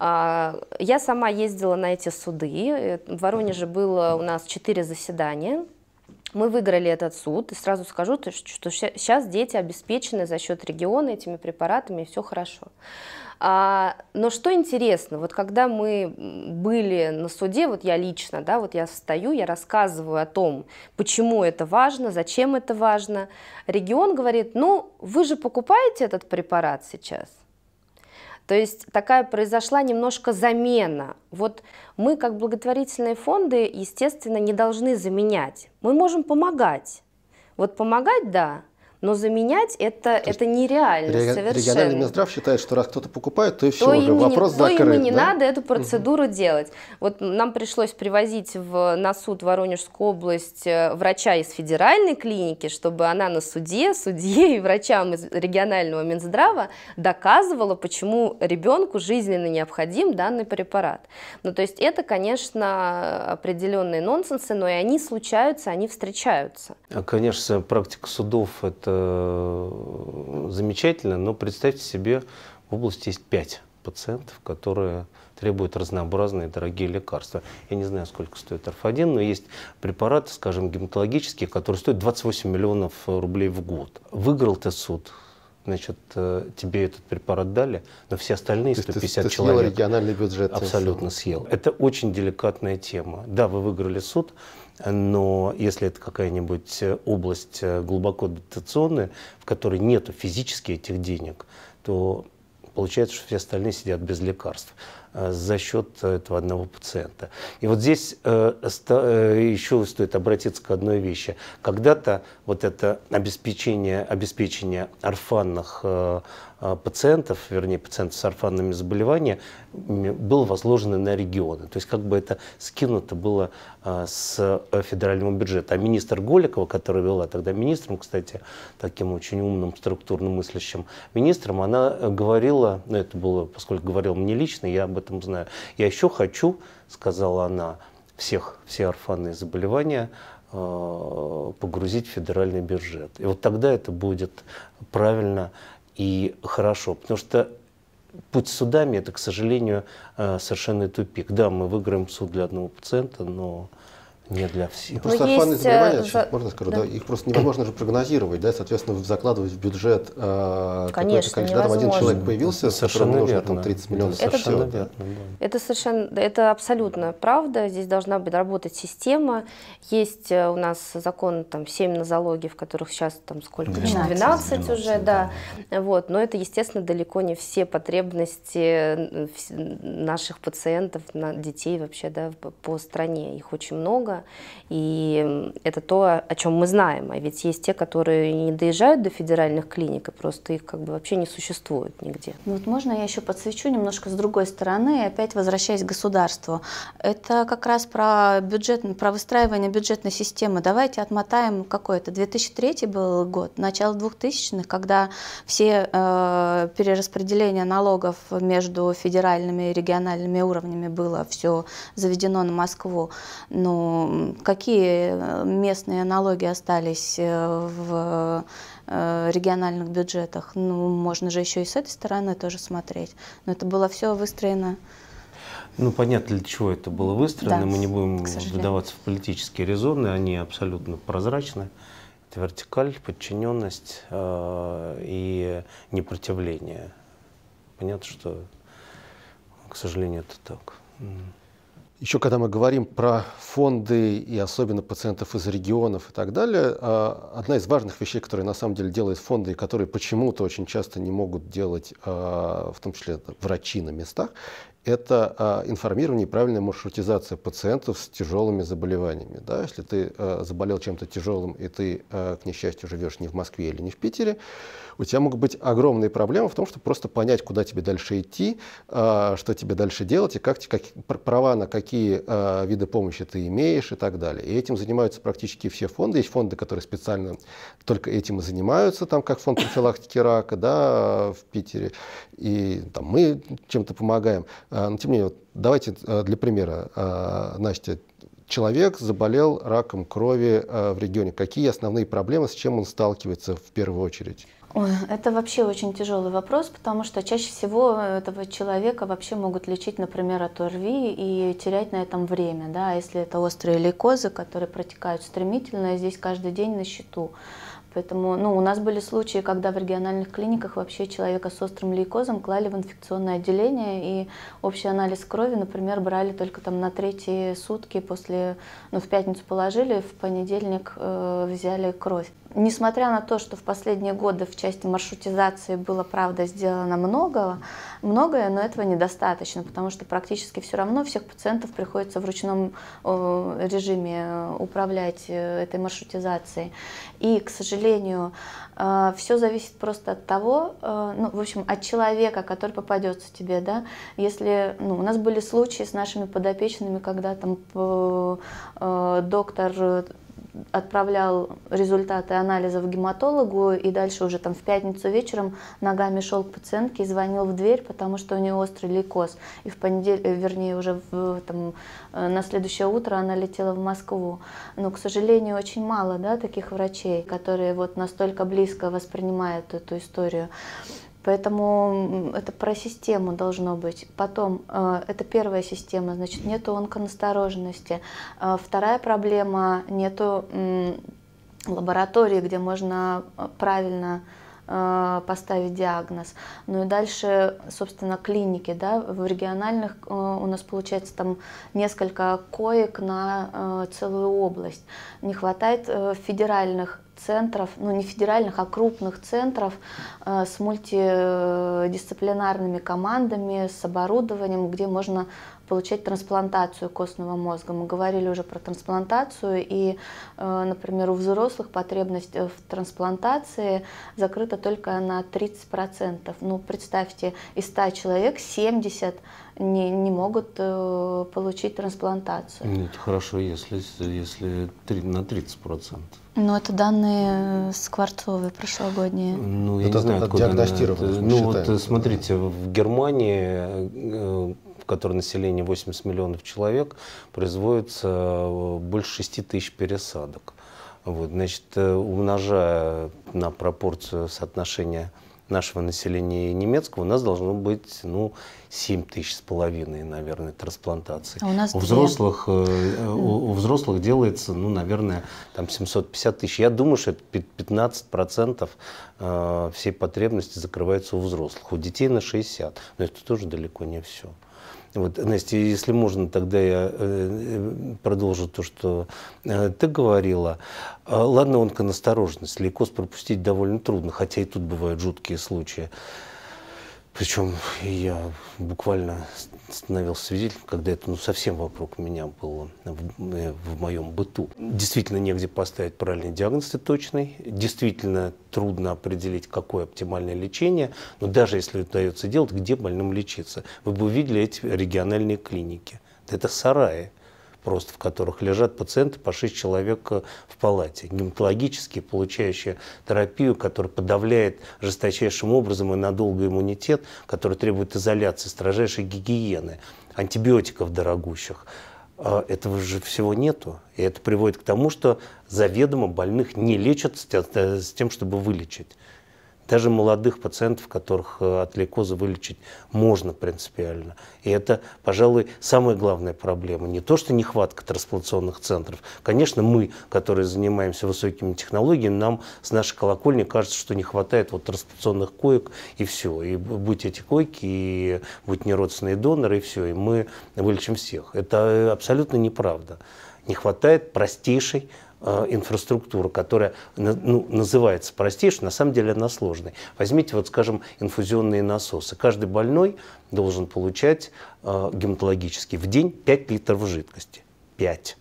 А, я сама ездила на эти суды. Э, в Воронеже было у нас четыре заседания мы выиграли этот суд, и сразу скажу, что сейчас дети обеспечены за счет региона этими препаратами, и все хорошо. А, но что интересно, вот когда мы были на суде, вот я лично, да, вот я встаю, я рассказываю о том, почему это важно, зачем это важно. Регион говорит, ну, вы же покупаете этот препарат сейчас. То есть такая произошла немножко замена. Вот мы, как благотворительные фонды, естественно, не должны заменять. Мы можем помогать. Вот помогать, да, но заменять это, то это нереально ре- совершенно. Региональный Минздрав считает, что раз кто-то покупает, то и все, то уже вопрос не, закрыт. То им не надо эту процедуру угу. делать. Вот нам пришлось привозить в, на суд Воронежскую область э, врача из федеральной клиники, чтобы она на суде, судье и врачам из регионального Минздрава доказывала, почему ребенку жизненно необходим данный препарат. Ну, то есть это, конечно, определенные нонсенсы, но и они случаются, они встречаются. А, конечно, практика судов – это это замечательно, но представьте себе, в области есть пять пациентов, которые требуют разнообразные дорогие лекарства. Я не знаю, сколько стоит орфодин, но есть препараты, скажем, гематологические, которые стоят 28 миллионов рублей в год. Выиграл ты суд, значит, э, тебе этот препарат дали, но все остальные То 150 ты, ты человек... региональный бюджет. Абсолютно съел. Это очень деликатная тема. Да, вы выиграли суд, но если это какая-нибудь э, область э, глубоко дотационная, в которой нет физически этих денег, то получается, что все остальные сидят без лекарств. Э, за счет этого одного пациента. И вот здесь э, э, еще стоит обратиться к одной вещи. Когда-то вот это обеспечение, обеспечение орфанных пациентов, вернее, пациентов с орфанными заболеваниями, было возложено на регионы. То есть как бы это скинуто было с федерального бюджета. А министр Голикова, которая была тогда министром, кстати, таким очень умным, структурно мыслящим министром, она говорила, ну это было, поскольку говорил мне лично, я об этом знаю. Я еще хочу, сказала она, всех, все орфанные заболевания э, погрузить в федеральный бюджет. И вот тогда это будет правильно и хорошо. Потому что путь с судами – это, к сожалению, э, совершенно тупик. Да, мы выиграем суд для одного пациента, но не для всех. Просто есть... фаны э, заболевания, за... можно сказать, да. да, их просто невозможно же прогнозировать, да, соответственно, закладывать в бюджет э, какой-то когда там один человек появился, совершенно нужно верно. там 30 миллионов. Это совершенно верно. Это совершенно, это абсолютно правда, здесь должна быть работать система, есть э, у нас закон там 7 на залоги, в которых сейчас там сколько, 12, 12, 12 уже, да. да, вот, но это, естественно, далеко не все потребности э, наших пациентов, детей вообще, да, по стране, их очень много, и это то, о чем мы знаем. А ведь есть те, которые не доезжают до федеральных клиник, и просто их как бы вообще не существует нигде. вот можно я еще подсвечу немножко с другой стороны, опять возвращаясь к государству. Это как раз про, бюджет, про выстраивание бюджетной системы. Давайте отмотаем какой-то 2003 был год, начало 2000-х, когда все э, перераспределения налогов между федеральными и региональными уровнями было все заведено на Москву. Но ну, Какие э, местные налоги остались э, в э, региональных бюджетах? Ну, можно же еще и с этой стороны тоже смотреть. Но это было все выстроено ну, понятно, для чего это было выстроено. Да, Мы не будем вдаваться в политические резоны, они абсолютно прозрачны. Это вертикаль, подчиненность э, и непротивление. Понятно, что, к сожалению, это так. Еще когда мы говорим про фонды и особенно пациентов из регионов и так далее, а, одна из важных вещей, которые на самом деле делают фонды, и которые почему-то очень часто не могут делать, а, в том числе врачи на местах, это а, информирование и правильная маршрутизация пациентов с тяжелыми заболеваниями. Да? Если ты а, заболел чем-то тяжелым и ты, а, к несчастью, живешь не в Москве или не в Питере, у тебя могут быть огромные проблемы в том, чтобы просто понять, куда тебе дальше идти, что тебе дальше делать и как, как, права на какие виды помощи ты имеешь и так далее. И этим занимаются практически все фонды. Есть фонды, которые специально только этим и занимаются, там как фонд профилактики рака да, в Питере, и там, мы чем-то помогаем. А, Но ну, тем не менее, давайте э, для примера, а, Настя, человек заболел раком крови а, в регионе. Какие основные проблемы, с чем он сталкивается в первую очередь? это вообще очень тяжелый вопрос, потому что чаще всего этого человека вообще могут лечить, например, от ОРВИ и терять на этом время, да, если это острые лейкозы, которые протекают стремительно, и здесь каждый день на счету. Поэтому ну, у нас были случаи, когда в региональных клиниках вообще человека с острым лейкозом клали в инфекционное отделение, и общий анализ крови, например, брали только там на третьи сутки после, ну, в пятницу положили, в понедельник э, взяли кровь. Несмотря на то, что в последние годы в части маршрутизации было, правда, сделано много, многое, но этого недостаточно, потому что практически все равно всех пациентов приходится в ручном э, режиме э, управлять э, этой маршрутизацией. И, к сожалению, все зависит просто от того, ну, в общем, от человека, который попадется тебе, да. Если, ну, у нас были случаи с нашими подопечными, когда там доктор отправлял результаты анализа в гематологу, и дальше уже там в пятницу вечером ногами шел к пациентке и звонил в дверь, потому что у нее острый лейкоз. И в понедельник, вернее, уже в, там, э, на следующее утро она летела в Москву. Но, к сожалению, очень мало да, таких врачей, которые вот настолько близко воспринимают эту историю. Поэтому это про систему должно быть. Потом, э, это первая система, значит, нету онконастороженности. Э, вторая проблема, нету лаборатории, где можно э, правильно поставить диагноз. Ну и дальше, собственно, клиники, да, в региональных у нас получается там несколько коек на целую область. Не хватает федеральных центров, ну не федеральных, а крупных центров э, с мультидисциплинарными командами, с оборудованием, где можно получать трансплантацию костного мозга. Мы говорили уже про трансплантацию, и, э, например, у взрослых потребность э, в трансплантации закрыта только на 30%. Ну, представьте, из 100 человек 70 не, не могут э, получить трансплантацию. Нет, ну, хорошо, если, если 3, на 30%. Но ну, это данные Скворцовой прошлогодние. Ну, я это, не знаю, откуда диагностировано. Ну, вот смотрите, в Германии в которой население 80 миллионов человек, производится э, больше 6 тысяч пересадок. Вот, значит, э, умножая на пропорцию соотношения нашего населения и немецкого, у нас должно быть ну, 7 тысяч с половиной, наверное, трансплантаций. А у, нас у, взрослых, э, у, у взрослых делается, ну, наверное, там 750 тысяч. Я думаю, что это 15% э, всей потребности закрывается у взрослых, у детей на 60. Но это тоже далеко не все. Вот, Настя, если можно, тогда я э, продолжу то, что э, ты говорила. А, ладно, онконасторожность. Лейкоз пропустить довольно трудно, хотя и тут бывают жуткие случаи. Причем я буквально становился свидетелем, когда это ну, совсем вокруг меня было в, э, в моем быту. Действительно негде поставить правильный диагноз и точный, действительно трудно определить, какое оптимальное лечение, но даже если удается делать, где больным лечиться. Вы бы увидели эти региональные клиники. Это сараи просто, в которых лежат пациенты по 6 человек э, в палате, гематологические, получающие терапию, которая подавляет жесточайшим образом и надолго иммунитет, который требует изоляции, строжайшей гигиены, антибиотиков дорогущих. А, этого же всего нету. И это приводит к тому, что заведомо больных не лечат с э, тем, чтобы вылечить. Даже молодых пациентов, которых э, от лейкоза вылечить можно принципиально. И это, пожалуй, самая главная проблема. Не то, что нехватка трансплантационных центров. Конечно, мы, которые занимаемся высокими технологиями, нам с нашей колокольни кажется, что не хватает вот трансплантационных коек и все. И будь эти койки, и будь неродственные доноры, и все. И мы вылечим всех. Это э, абсолютно неправда. Не хватает простейшей Э, инфраструктура, которая ну, называется простейшей, на самом деле она сложная. Возьмите, вот, скажем, инфузионные насосы. Каждый больной должен получать э, гематологически в день 5 литров жидкости. 5.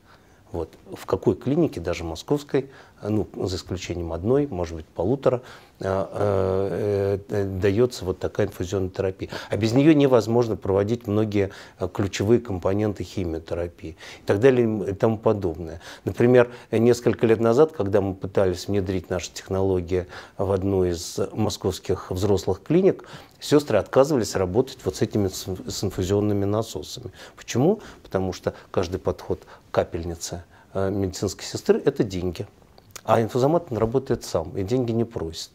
Вот. В какой клинике, даже московской, Э, ну, за исключением одной, может быть, полутора, э, э, дается вот такая инфузионная терапия. А без нее невозможно проводить многие ключевые компоненты химиотерапии и так далее и тому подобное. Например, несколько лет назад, когда мы пытались внедрить наши технологии в одну из московских взрослых клиник, сестры отказывались работать вот с этими с инфузионными насосами. Почему? Потому что каждый подход капельницы медицинской сестры – это деньги. А инфузомат работает сам и деньги не просит.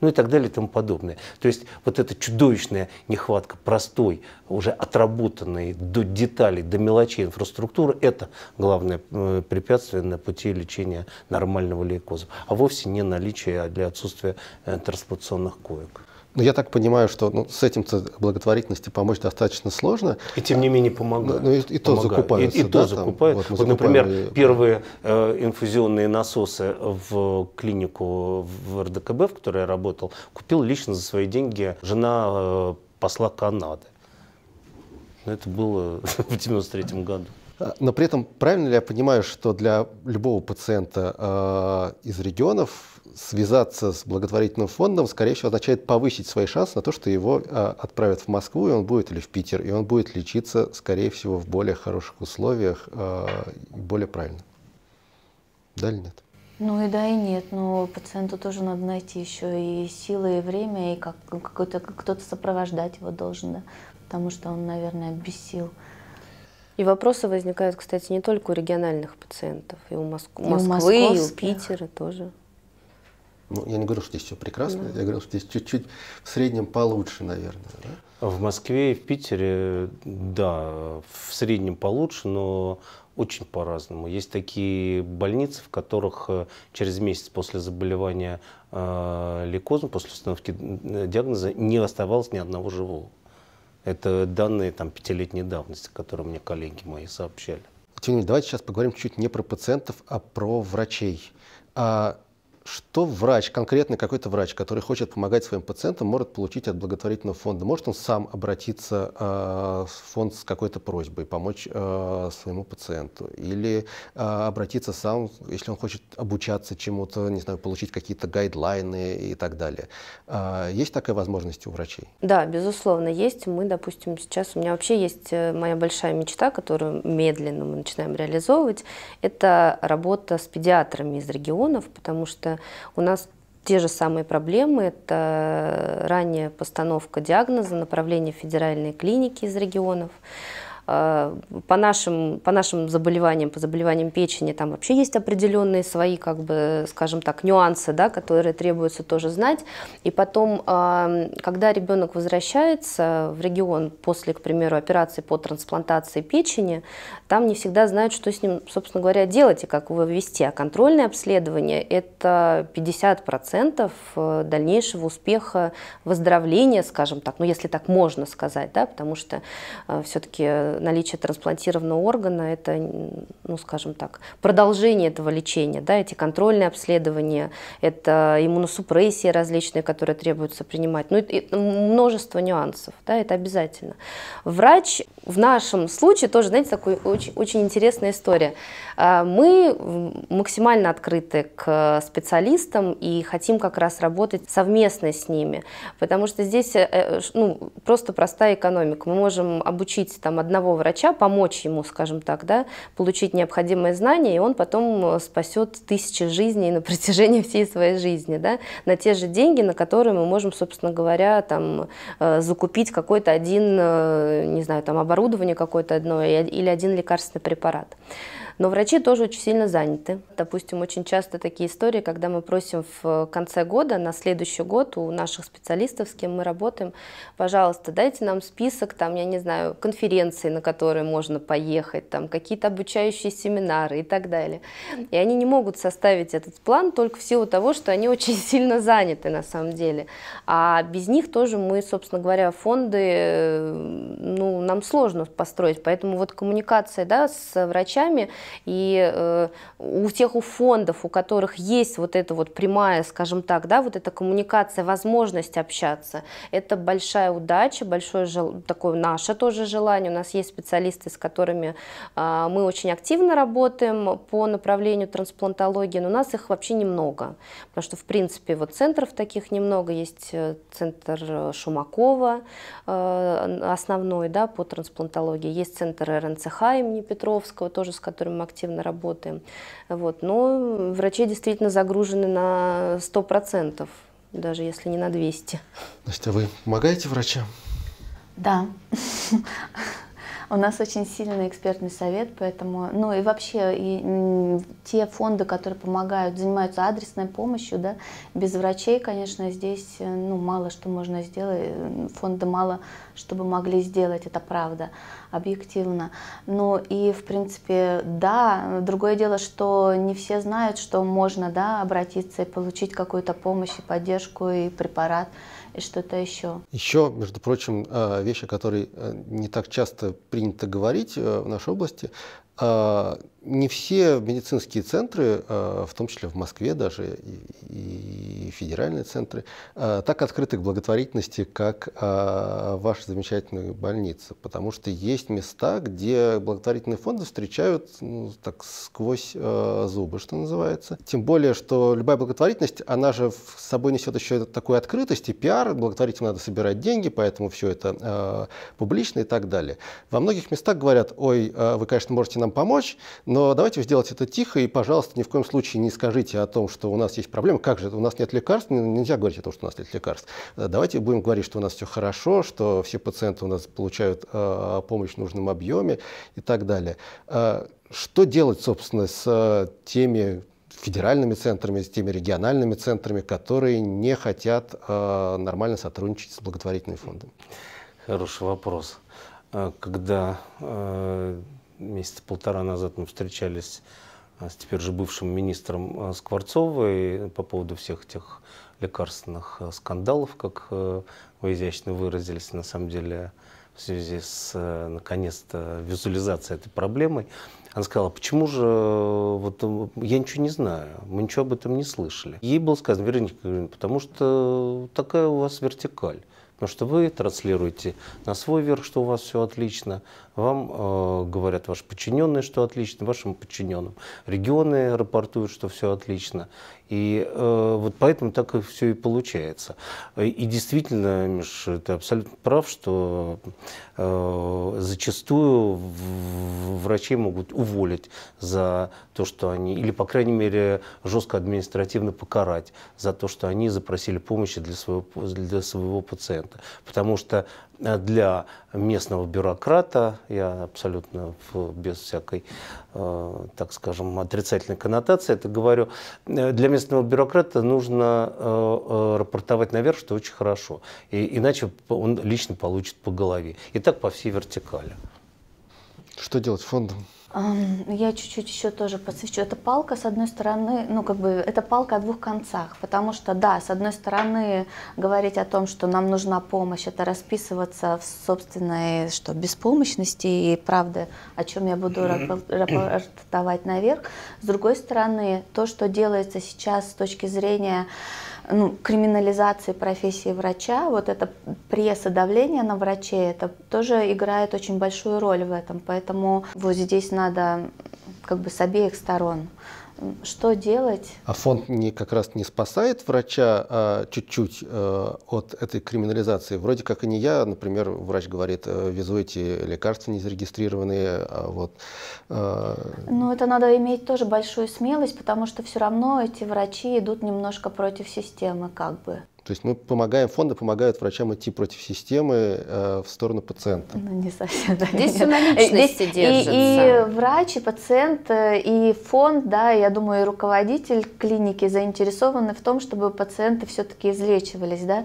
Ну и так далее и тому подобное. То есть вот эта чудовищная нехватка простой, уже отработанной до деталей, до мелочей инфраструктуры, это главное э, препятствие на пути лечения нормального лейкоза, а вовсе не наличие, а для отсутствия э, трансплантационных коек. Ну, я так понимаю, что ну, с этим-то благотворительности помочь достаточно сложно. И тем не менее помогают. Ну, и, и то помогают. закупаются. И, и да, то закупают. Там, вот, вот, например, и... Э, первые э, инфузионные насосы в клинику в РДКБ, в которой я работал, купил лично за свои деньги жена э, посла Канады. Это было в 93 году. А, но при этом правильно ли я понимаю, что для любого пациента э, из регионов связаться с благотворительным фондом, скорее всего, означает повысить свои шансы на то, что его э, отправят в Москву, и он будет или в Питер, и он будет лечиться, скорее всего, в более хороших условиях, э, более правильно. Да или нет? Ну и да, и нет, но пациенту тоже надо найти еще и силы, и время, и как, какой-то кто-то сопровождать его должен, да, потому что он, наверное, без сил. И вопросы возникают, кстати, не только у региональных пациентов, и у Моск... и Москвы, и у, и у Питера тоже. Ну, я не говорю, что здесь все прекрасно, да. я говорю, что здесь чуть-чуть в среднем получше, наверное. Да? В Москве и в Питере, да, в среднем получше, но очень по-разному. Есть такие больницы, в которых э, через месяц после заболевания э, лейкозом, после установки диагноза, не оставалось ни одного живого. Это данные там, пятилетней давности, которые мне коллеги мои сообщали. Тем не менее, давайте сейчас поговорим чуть не про пациентов, а про врачей. А что врач, конкретный какой-то врач, который хочет помогать своим пациентам, может получить от благотворительного фонда? Может он сам обратиться э, в фонд с какой-то просьбой, помочь э, своему пациенту? Или э, обратиться сам, если он хочет обучаться чему-то, не знаю, получить какие-то гайдлайны и так далее? Э, есть такая возможность у врачей? Да, безусловно, есть. Мы, допустим, сейчас, у меня вообще есть э, моя большая мечта, которую медленно мы начинаем реализовывать, это работа с педиатрами из регионов, потому что у нас те же самые проблемы. Это ранняя постановка диагноза, направление в федеральные клиники из регионов. Э, по нашим, по нашим заболеваниям, по заболеваниям печени, там вообще есть определенные свои, как бы, скажем так, нюансы, да, которые требуется тоже знать. И потом, э, когда ребенок возвращается в регион после, к примеру, операции по трансплантации печени, там не всегда знают, что с ним, собственно говоря, делать и как его вести. А контрольное обследование – это 50% э, дальнейшего успеха выздоровления, скажем так, ну, если так можно сказать, да, потому что все-таки наличие трансплантированного органа – это, ну, скажем так, продолжение этого лечения, да, эти контрольные обследования, это иммуносупрессии различные, которые требуется принимать, ну, и множество нюансов, да, это обязательно. Врач в нашем случае тоже, знаете, такой очень, очень интересная история. А, мы максимально открыты к специалистам и хотим как раз работать совместно с ними, потому что здесь э, э, ну, просто простая экономика. Мы можем обучить там одного того врача, помочь ему, скажем так, да, получить необходимые знания, и он потом э, спасет тысячи жизней на протяжении всей своей жизни, да, на те же деньги, на которые мы можем, собственно говоря, там, э, закупить какой-то один, э, не знаю, там, оборудование какое-то одно или один лекарственный препарат. Но врачи тоже очень сильно заняты. Допустим, очень часто такие истории, когда мы просим в э, конце года, на следующий год у наших специалистов, с кем мы работаем, пожалуйста, дайте нам список, там, я не знаю, конференций, на которые можно поехать, там, какие-то обучающие семинары и так далее. И они не могут составить этот план только в силу того, что они очень сильно заняты на самом деле. А без них тоже мы, собственно говоря, фонды, э, ну, нам сложно построить. Поэтому вот коммуникация да, с врачами – и э, у тех у фондов, у которых есть вот эта вот прямая, скажем так, да, вот эта коммуникация, возможность общаться, это большая удача, большое жел... такое наше тоже желание. У нас есть специалисты, с которыми э, мы очень активно работаем по направлению трансплантологии, но у нас их вообще немного, потому что, в принципе, вот центров таких немного. Есть э, центр Шумакова, э, основной, да, по трансплантологии. Есть центр РНЦХ имени Петровского, тоже с которым мы активно работаем. Вот. Но врачи действительно загружены на 100%, даже если не на 200%. Настя, вы помогаете врачам? Да. У нас очень сильный экспертный совет, поэтому, ну и вообще и, те фонды, которые помогают, занимаются адресной помощью, да, без врачей, конечно, здесь э, ну, мало что можно сделать, э, фонды мало чтобы могли сделать, это правда, объективно. Ну и, в принципе, да, другое дело, что не все знают, что можно, да, обратиться и получить какую-то помощь и поддержку и препарат и что-то еще. Еще, между прочим, э, вещи, о которые э, не так часто принято говорить э, в нашей области, а, не все медицинские центры, а, в том числе в Москве даже и федеральные центры, а, так открыты к благотворительности, как ваша замечательная больница. Потому что есть места, где благотворительные фонды встречают ну, так, сквозь зубы, что называется. Тем более, что любая благотворительность, она же с собой несет еще такую открытость и пиар. Благотворительно надо собирать деньги, поэтому все это публично и так далее. Во многих местах говорят, ой, вы, конечно, можете нам помочь, но давайте вы сделать это тихо и, пожалуйста, ни в коем случае не скажите о том, что у нас есть проблемы. Как же, у нас нет лекарств? Нельзя говорить о том, что у нас нет лекарств. Э, давайте будем говорить, что у нас все хорошо, что все пациенты у нас получают э, помощь в нужном объеме и так далее. Э, что делать, собственно, с э, теми федеральными центрами, с теми региональными центрами, которые не хотят э, нормально сотрудничать с благотворительными фондами? Хороший вопрос. Э, когда э, месяца полтора назад мы встречались а, с теперь же бывшим министром а, Скворцовой по поводу всех этих лекарственных а, скандалов, как э, вы изящно выразились, на самом деле в связи с, э, наконец-то, визуализацией этой проблемой. Она сказала, почему же э, вот, я ничего не знаю, мы ничего об этом не слышали. Ей было сказано, Вероника, потому что такая у вас вертикаль. Потому что вы транслируете на свой верх, что у вас все отлично, вам э, говорят ваши подчиненные, что отлично, вашим подчиненным. Регионы рапортуют, что все отлично. И э, вот поэтому так и все и получается. И действительно, Миш, ты абсолютно прав, что э, зачастую врачей могут уволить за то, что они, или, по крайней мере, жестко административно покарать за то, что они запросили помощи для своего, для своего пациента. Потому что а для местного бюрократа, я абсолютно без всякой, э, так скажем, отрицательной коннотации это говорю, э, для местного бюрократа нужно э, рапортовать наверх, что очень хорошо, и, иначе он лично получит по голове. И так по всей вертикали. Что делать фондом? Я чуть-чуть еще тоже подсвечу. Это палка, с одной стороны, ну как бы, это палка о двух концах, потому что, да, с одной стороны, говорить о том, что нам нужна помощь, это расписываться в собственной, что, беспомощности и правда, о чем я буду рапортовать наверх. С другой стороны, то, что делается сейчас с точки зрения ну, криминализации профессии врача, вот это пресса, давление на врачей, это тоже играет очень большую роль в этом. Поэтому вот здесь надо как бы с обеих сторон. Что делать? А фонд не, как раз не спасает врача а, чуть-чуть а, от этой криминализации? Вроде как и не я, например, врач говорит, э, везу эти лекарства незарегистрированные, А вот, а... Ну, это надо иметь тоже большую смелость, потому что все равно эти врачи идут немножко против системы как бы. То есть мы помогаем, фонды помогают врачам идти против системы э, в сторону пациента. Ну, не совсем. Да. Здесь все на э, личности Здесь И, и врач, и пациент, э, и фонд, да, я думаю, и руководитель клиники заинтересованы в том, чтобы пациенты все-таки излечивались, да.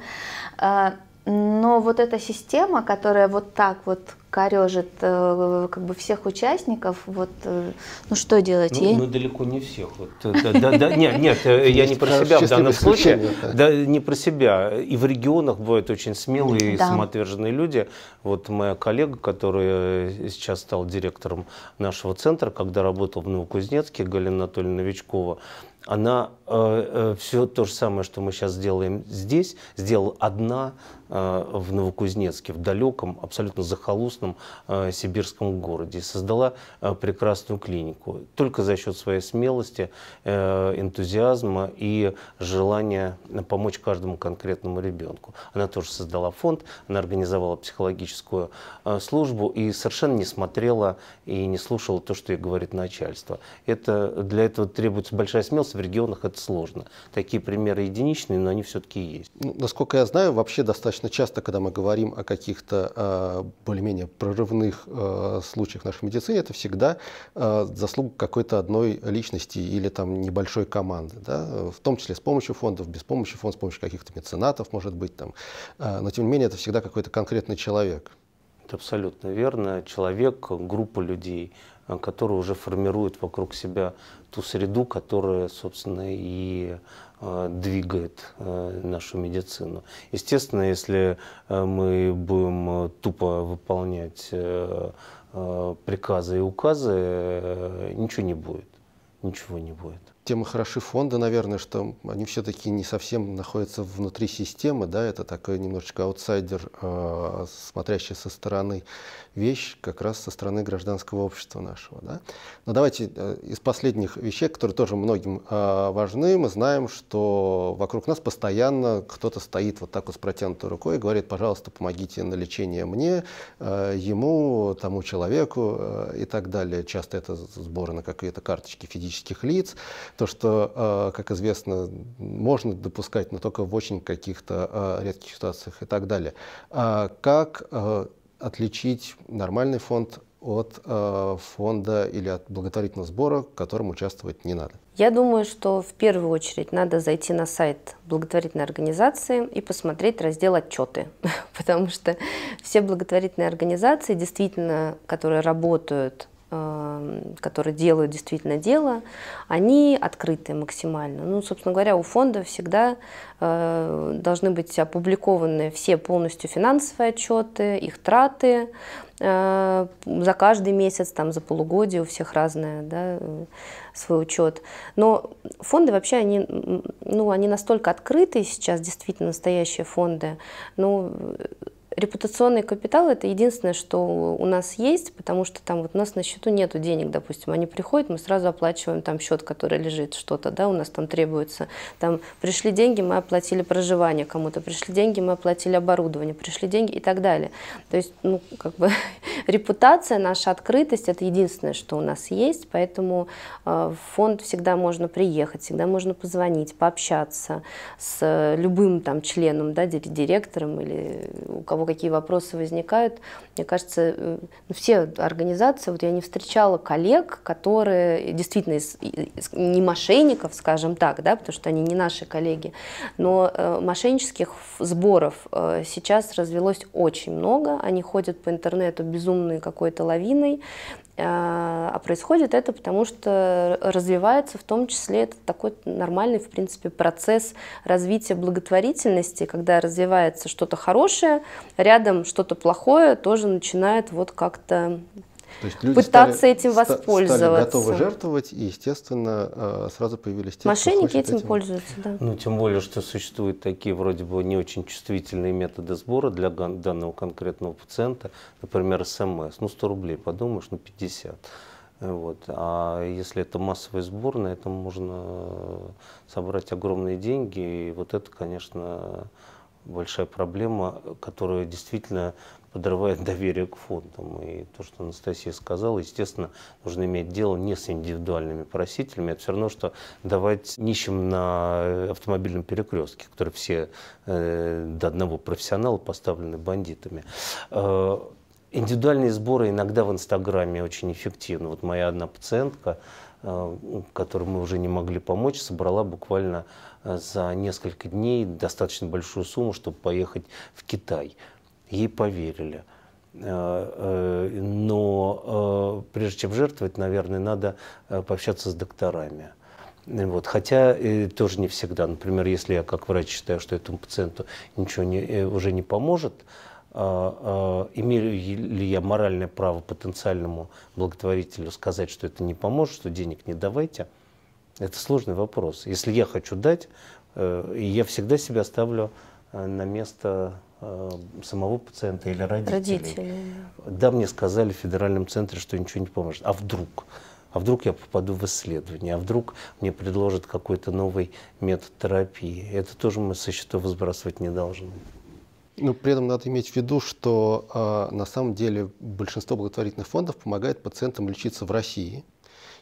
А, но вот эта система, которая вот так вот корежит э, как бы всех участников, вот, э, ну что делать? Ну, ну далеко не всех. Вот, э, да, да, да, нет, нет, я не про себя в данном случае. Да, не про себя. И в регионах бывают очень смелые и самоотверженные люди. Вот моя коллега, которая сейчас стала директором нашего центра, когда работала в Новокузнецке, Галина Анатольевна Новичкова, она Э, э, все то же самое, что мы сейчас сделаем здесь, сделала одна э, в Новокузнецке, в далеком, абсолютно захолустном сибирском городе. создала прекрасную клинику только за счет своей смелости, энтузиазма и желания помочь каждому конкретному ребенку. Она тоже создала фонд, она организовала психологическую службу и совершенно не смотрела и не слушала то, что ей говорит начальство. Это, для этого требуется большая смелость в регионах, это это сложно. Такие примеры единичные, но они все-таки есть. Ну, насколько я знаю, вообще достаточно часто, когда мы говорим о каких-то э, более-менее прорывных э, случаях в нашей медицине, это всегда э, заслуга какой-то одной личности или там небольшой команды, да? в том числе с помощью фондов, без помощи фондов, с помощью каких-то меценатов, может быть, там. Э, но тем не менее это всегда какой-то конкретный человек. Это абсолютно верно. Человек, группа людей, Э, который уже формирует вокруг себя ту среду, которая, собственно, и э, двигает э, нашу медицину. Естественно, если мы будем тупо выполнять приказы и указы, ничего не будет. Ничего не будет тем и хороши фонды, наверное, что они все-таки не совсем находятся внутри системы, да, это такой немножечко аутсайдер, э, смотрящий со стороны вещь, как раз со стороны гражданского общества нашего, да. Но давайте э, из последних вещей, которые тоже многим э, важны, мы знаем, что вокруг нас постоянно кто-то стоит вот так вот с протянутой рукой и говорит, пожалуйста, помогите на лечение мне, ему, тому человеку и так далее. Часто это сборы на какие-то карточки физических лиц, то, что, а, как известно, можно допускать, но только в очень каких-то а, редких ситуациях и так далее. А как отличить нормальный фонд от фонда или от благотворительного сбора, в котором участвовать не надо? Я думаю, что в первую очередь надо зайти на сайт благотворительной организации и посмотреть раздел «Отчеты», потому что все благотворительные организации, действительно, которые работают Эм, которые делают действительно дело, они открыты максимально. Ну, собственно говоря, у фонда всегда э, должны быть опубликованы все полностью финансовые отчеты, их траты э, за каждый месяц, там, за полугодие, у всех разное, да, свой учет. Но фонды вообще, они, ну, они настолько открыты сейчас, действительно, настоящие фонды, ну, репутационный капитал это единственное, что у нас есть, потому что там вот у нас на счету нету денег, допустим, они приходят, мы сразу оплачиваем там счет, который лежит что-то, да, у нас там требуется, там пришли деньги, мы оплатили проживание кому-то, пришли деньги, мы оплатили оборудование, пришли деньги и так далее. То есть, ну, как бы репутация, наша открытость это единственное, что у нас есть, поэтому э, в фонд всегда можно приехать, всегда можно позвонить, пообщаться с любым там членом, да, директором или у кого кого какие вопросы возникают. Мне кажется, э, ну, все организации, вот я не встречала коллег, которые действительно из, из, не мошенников, скажем так, да, потому что они не наши коллеги, но э, мошеннических сборов э, сейчас развелось очень много, они ходят по интернету безумной какой-то лавиной, а, а происходит это потому, что развивается в том числе это такой нормальный, в принципе, процесс развития благотворительности, когда развивается что-то хорошее, рядом что-то плохое тоже начинает вот как-то то есть люди пытаться стали, этим воспользоваться. Стали готовы жертвовать, и, естественно, а, сразу появились те, Мошенники этим, этим пользуются, да. Ну, тем более, что существуют такие вроде бы не очень чувствительные методы сбора для данного конкретного пациента, например, СМС. Ну, 100 рублей, подумаешь, ну, 50. Вот. А если это массовый сбор, на этом можно собрать огромные деньги. И вот это, конечно, большая проблема, которая действительно подрывает доверие к фондам. И то, что Анастасия сказала, естественно, нужно иметь дело не с индивидуальными просителями. а все равно, что давать нищим на автомобильном перекрестке, которые все э, до одного профессионала поставлены бандитами. Э, индивидуальные сборы иногда в Инстаграме очень эффективны. Вот моя одна пациентка, э, которой мы уже не могли помочь, собрала буквально э, за несколько дней достаточно большую сумму, чтобы поехать в Китай ей поверили. Э, э, но э, прежде чем жертвовать, наверное, надо пообщаться с докторами. Вот. Хотя э, тоже не всегда. Например, если я как врач считаю, что этому пациенту ничего не, уже не поможет, э, э, имею ли я моральное право потенциальному благотворителю сказать, что это не поможет, что денег не давайте? Это сложный вопрос. Если я хочу дать, э, я всегда себя ставлю на место Э, самого пациента или родителей. Родители. Да, мне сказали в федеральном центре, что ничего не поможет. А вдруг? А вдруг я попаду в исследование? А вдруг мне предложат какой-то новый метод терапии? Это тоже мы со счетов сбрасывать не должны. Но ну, при этом надо иметь в виду, что э, на самом деле большинство благотворительных фондов помогает пациентам лечиться в России –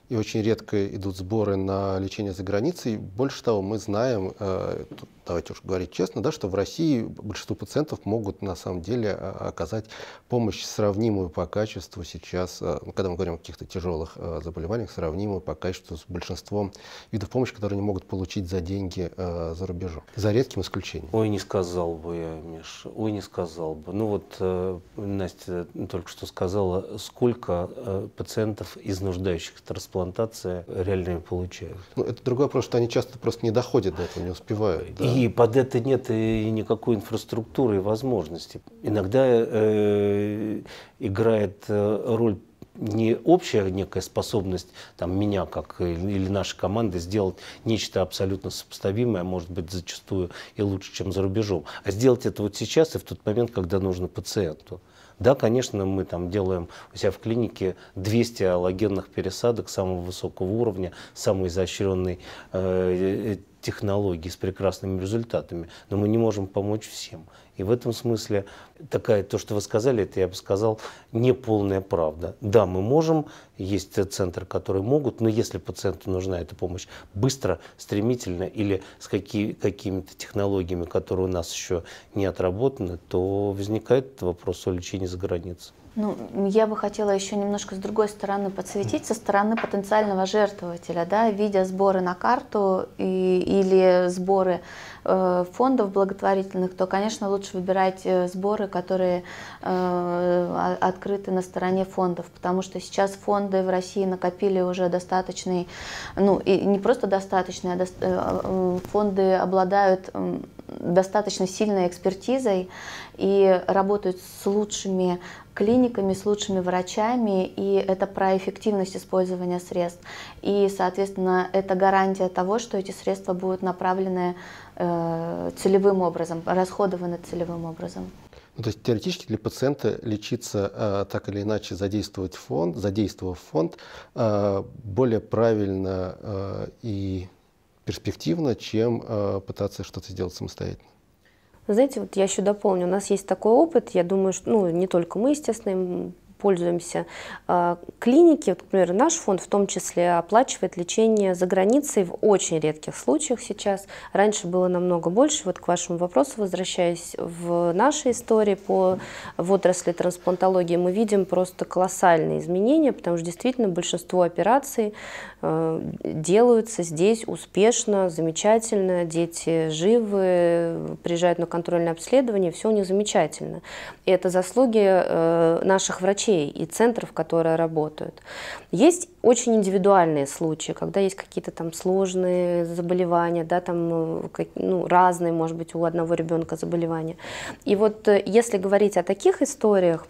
и очень редко идут сборы на лечение за границей. Больше того, мы знаем, э, давайте уж говорить честно, да, что в России большинство пациентов могут на самом деле оказать помощь сравнимую по качеству сейчас, э, ну, когда мы говорим о каких-то тяжелых э, заболеваниях, сравнимую по качеству с большинством видов помощи, которые они могут получить за деньги за рубежом, за редким исключением. Ой, не сказал бы я, Миш, ой, не сказал бы. Ну вот Настя только что сказала, сколько пациентов из нуждающихся трансплантации трансплантация реально получают. Ну, это другой вопрос, что они часто просто не доходят до этого, не успевают. Да? И под это нет и никакой инфраструктуры и возможности. Иногда э, играет э, роль не общая некая способность там, меня как э, или нашей команды сделать нечто абсолютно сопоставимое, может быть, зачастую и лучше, чем за рубежом, а сделать это вот сейчас и в тот момент, когда нужно пациенту. Да, конечно, мы там делаем у себя в клинике 200 аллогенных пересадок самого высокого уровня, самой изощренной э, э, технологии с прекрасными результатами, но мы не можем помочь всем. И в этом смысле такая, то, что вы сказали, это, я бы сказал, не полная правда. Да, мы можем, есть центры, которые могут, но если пациенту нужна эта помощь быстро, стремительно или с какие, какими-то технологиями, которые у нас еще не отработаны, то возникает вопрос о лечении за границей. Ну, я бы хотела еще немножко с другой стороны подсветить, со стороны потенциального жертвователя, да, видя сборы на карту и, или сборы э, фондов благотворительных, то, конечно, лучше выбирать э, сборы, которые э, открыты на стороне фондов, потому что сейчас фонды в России накопили уже достаточный, ну, и не просто достаточный, а до, э, э, фонды обладают достаточно сильной экспертизой и работают с лучшими клиниками, с лучшими врачами, и это про эффективность использования средств. И, соответственно, это гарантия того, что эти средства будут направлены э, целевым образом, расходованы целевым образом. Ну, то есть теоретически для пациента лечиться э, так или иначе, задействовать фонд, задействовав фонд, э, более правильно э, и перспективно, чем э, пытаться что-то сделать самостоятельно. Знаете, вот я еще дополню, у нас есть такой опыт, я думаю, что, ну, не только мы, естественно, пользуемся. А, клиники, вот, например, наш фонд в том числе оплачивает лечение за границей в очень редких случаях сейчас. Раньше было намного больше. Вот к вашему вопросу, возвращаясь в нашей истории по в отрасли трансплантологии, мы видим просто колоссальные изменения, потому что действительно большинство операций э, делаются здесь успешно, замечательно, дети живы, приезжают на контрольное обследование, все у них замечательно. И это заслуги э, наших врачей врачей и центров, которые работают. Есть очень индивидуальные случаи, когда есть какие-то там сложные заболевания, да, там, э, ну, разные, может быть, у одного ребенка заболевания. И вот э, если говорить о таких историях,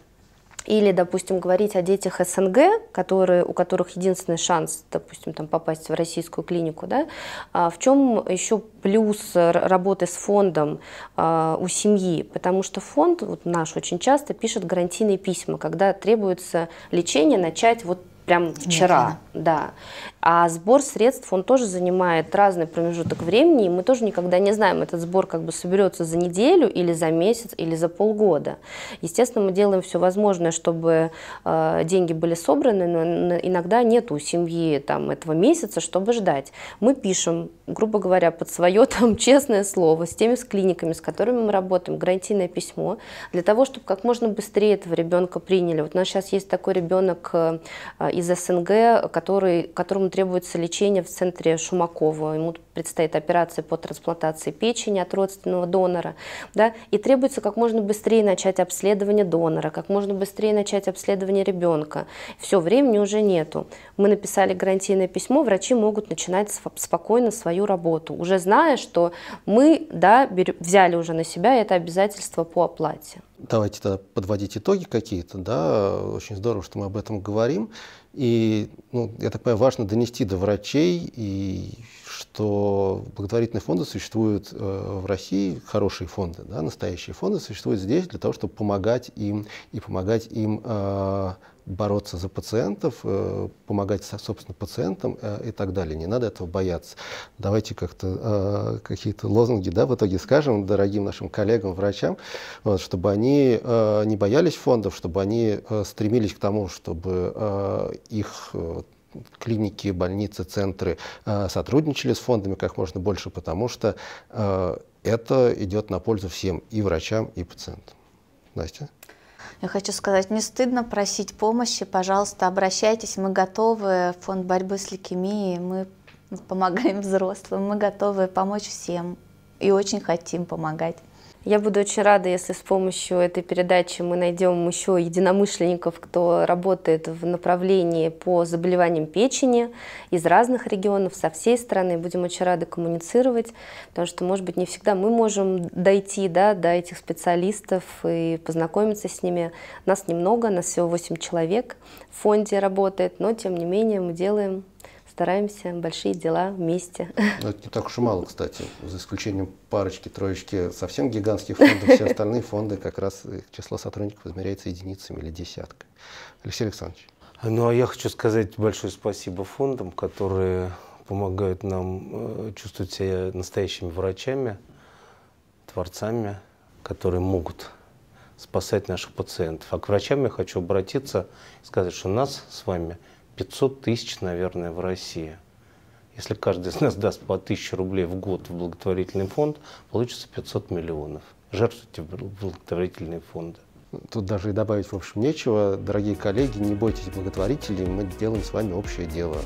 или, допустим, говорить о детях СНГ, которые, у которых единственный шанс, допустим, там, попасть в российскую клинику, да, а в чем еще плюс работы с фондом а, у семьи? Потому что фонд вот наш очень часто пишет гарантийные письма, когда требуется лечение начать вот прям вчера, Нет, да. А сбор средств, он тоже занимает разный промежуток времени, и мы тоже никогда не знаем, этот сбор как бы соберется за неделю или за месяц или за полгода. Естественно, мы делаем все возможное, чтобы э, деньги были собраны, но иногда нет у семьи там этого месяца, чтобы ждать. Мы пишем, грубо говоря, под свое там честное слово с теми с клиниками, с которыми мы работаем, гарантийное письмо, для того, чтобы как можно быстрее этого ребенка приняли. Вот у нас сейчас есть такой ребенок э, из СНГ, который, которому требуется лечение в центре Шумакова. Ему предстоит операция по трансплантации печени от родственного донора. Да? И требуется как можно быстрее начать обследование донора, как можно быстрее начать обследование ребенка. Все, времени уже нету мы написали гарантийное письмо, врачи могут начинать спокойно свою работу, уже зная, что мы да, взяли уже на себя это обязательство по оплате. Давайте тогда подводить итоги какие-то. Да? Очень здорово, что мы об этом говорим. И, ну, я так понимаю, важно донести до врачей, и что благотворительные фонды существуют э, в России, хорошие фонды, да, настоящие фонды существуют здесь для того, чтобы помогать им и помогать им э, бороться за пациентов, э, помогать, собственно, пациентам э, и так далее. Не надо этого бояться. Давайте как-то э, какие-то лозунги да, в итоге скажем дорогим нашим коллегам, врачам, вот, чтобы они не боялись фондов, чтобы они стремились к тому, чтобы их клиники, больницы, центры сотрудничали с фондами как можно больше, потому что это идет на пользу всем, и врачам, и пациентам. Настя? Я хочу сказать, не стыдно просить помощи, пожалуйста, обращайтесь, мы готовы, фонд борьбы с лейкемией, мы помогаем взрослым, мы готовы помочь всем и очень хотим помогать. Я буду очень рада, если с помощью этой передачи мы найдем еще единомышленников, кто работает в направлении по заболеваниям печени из разных регионов, со всей страны. Будем очень рады коммуницировать, потому что, может быть, не всегда мы можем дойти да, до этих специалистов и познакомиться с ними. Нас немного, нас всего 8 человек в фонде работает, но, тем не менее, мы делаем стараемся, большие дела вместе. Но ну, это не так уж и мало, кстати, за исключением парочки, троечки совсем гигантских фондов, все остальные фонды как раз число сотрудников измеряется единицами или десятками. Алексей Александрович. Ну, а я хочу сказать большое спасибо фондам, которые помогают нам э, чувствовать себя настоящими врачами, творцами, которые могут спасать наших пациентов. А к врачам я хочу обратиться и сказать, что нас с вами – 500 тысяч, наверное, в России. Если каждый из нас даст по 1000 рублей в год в благотворительный фонд, получится 500 миллионов. Жертвуйте в благотворительные фонды. Тут даже и добавить, в общем, нечего. Дорогие коллеги, не бойтесь благотворителей, мы делаем с вами общее дело.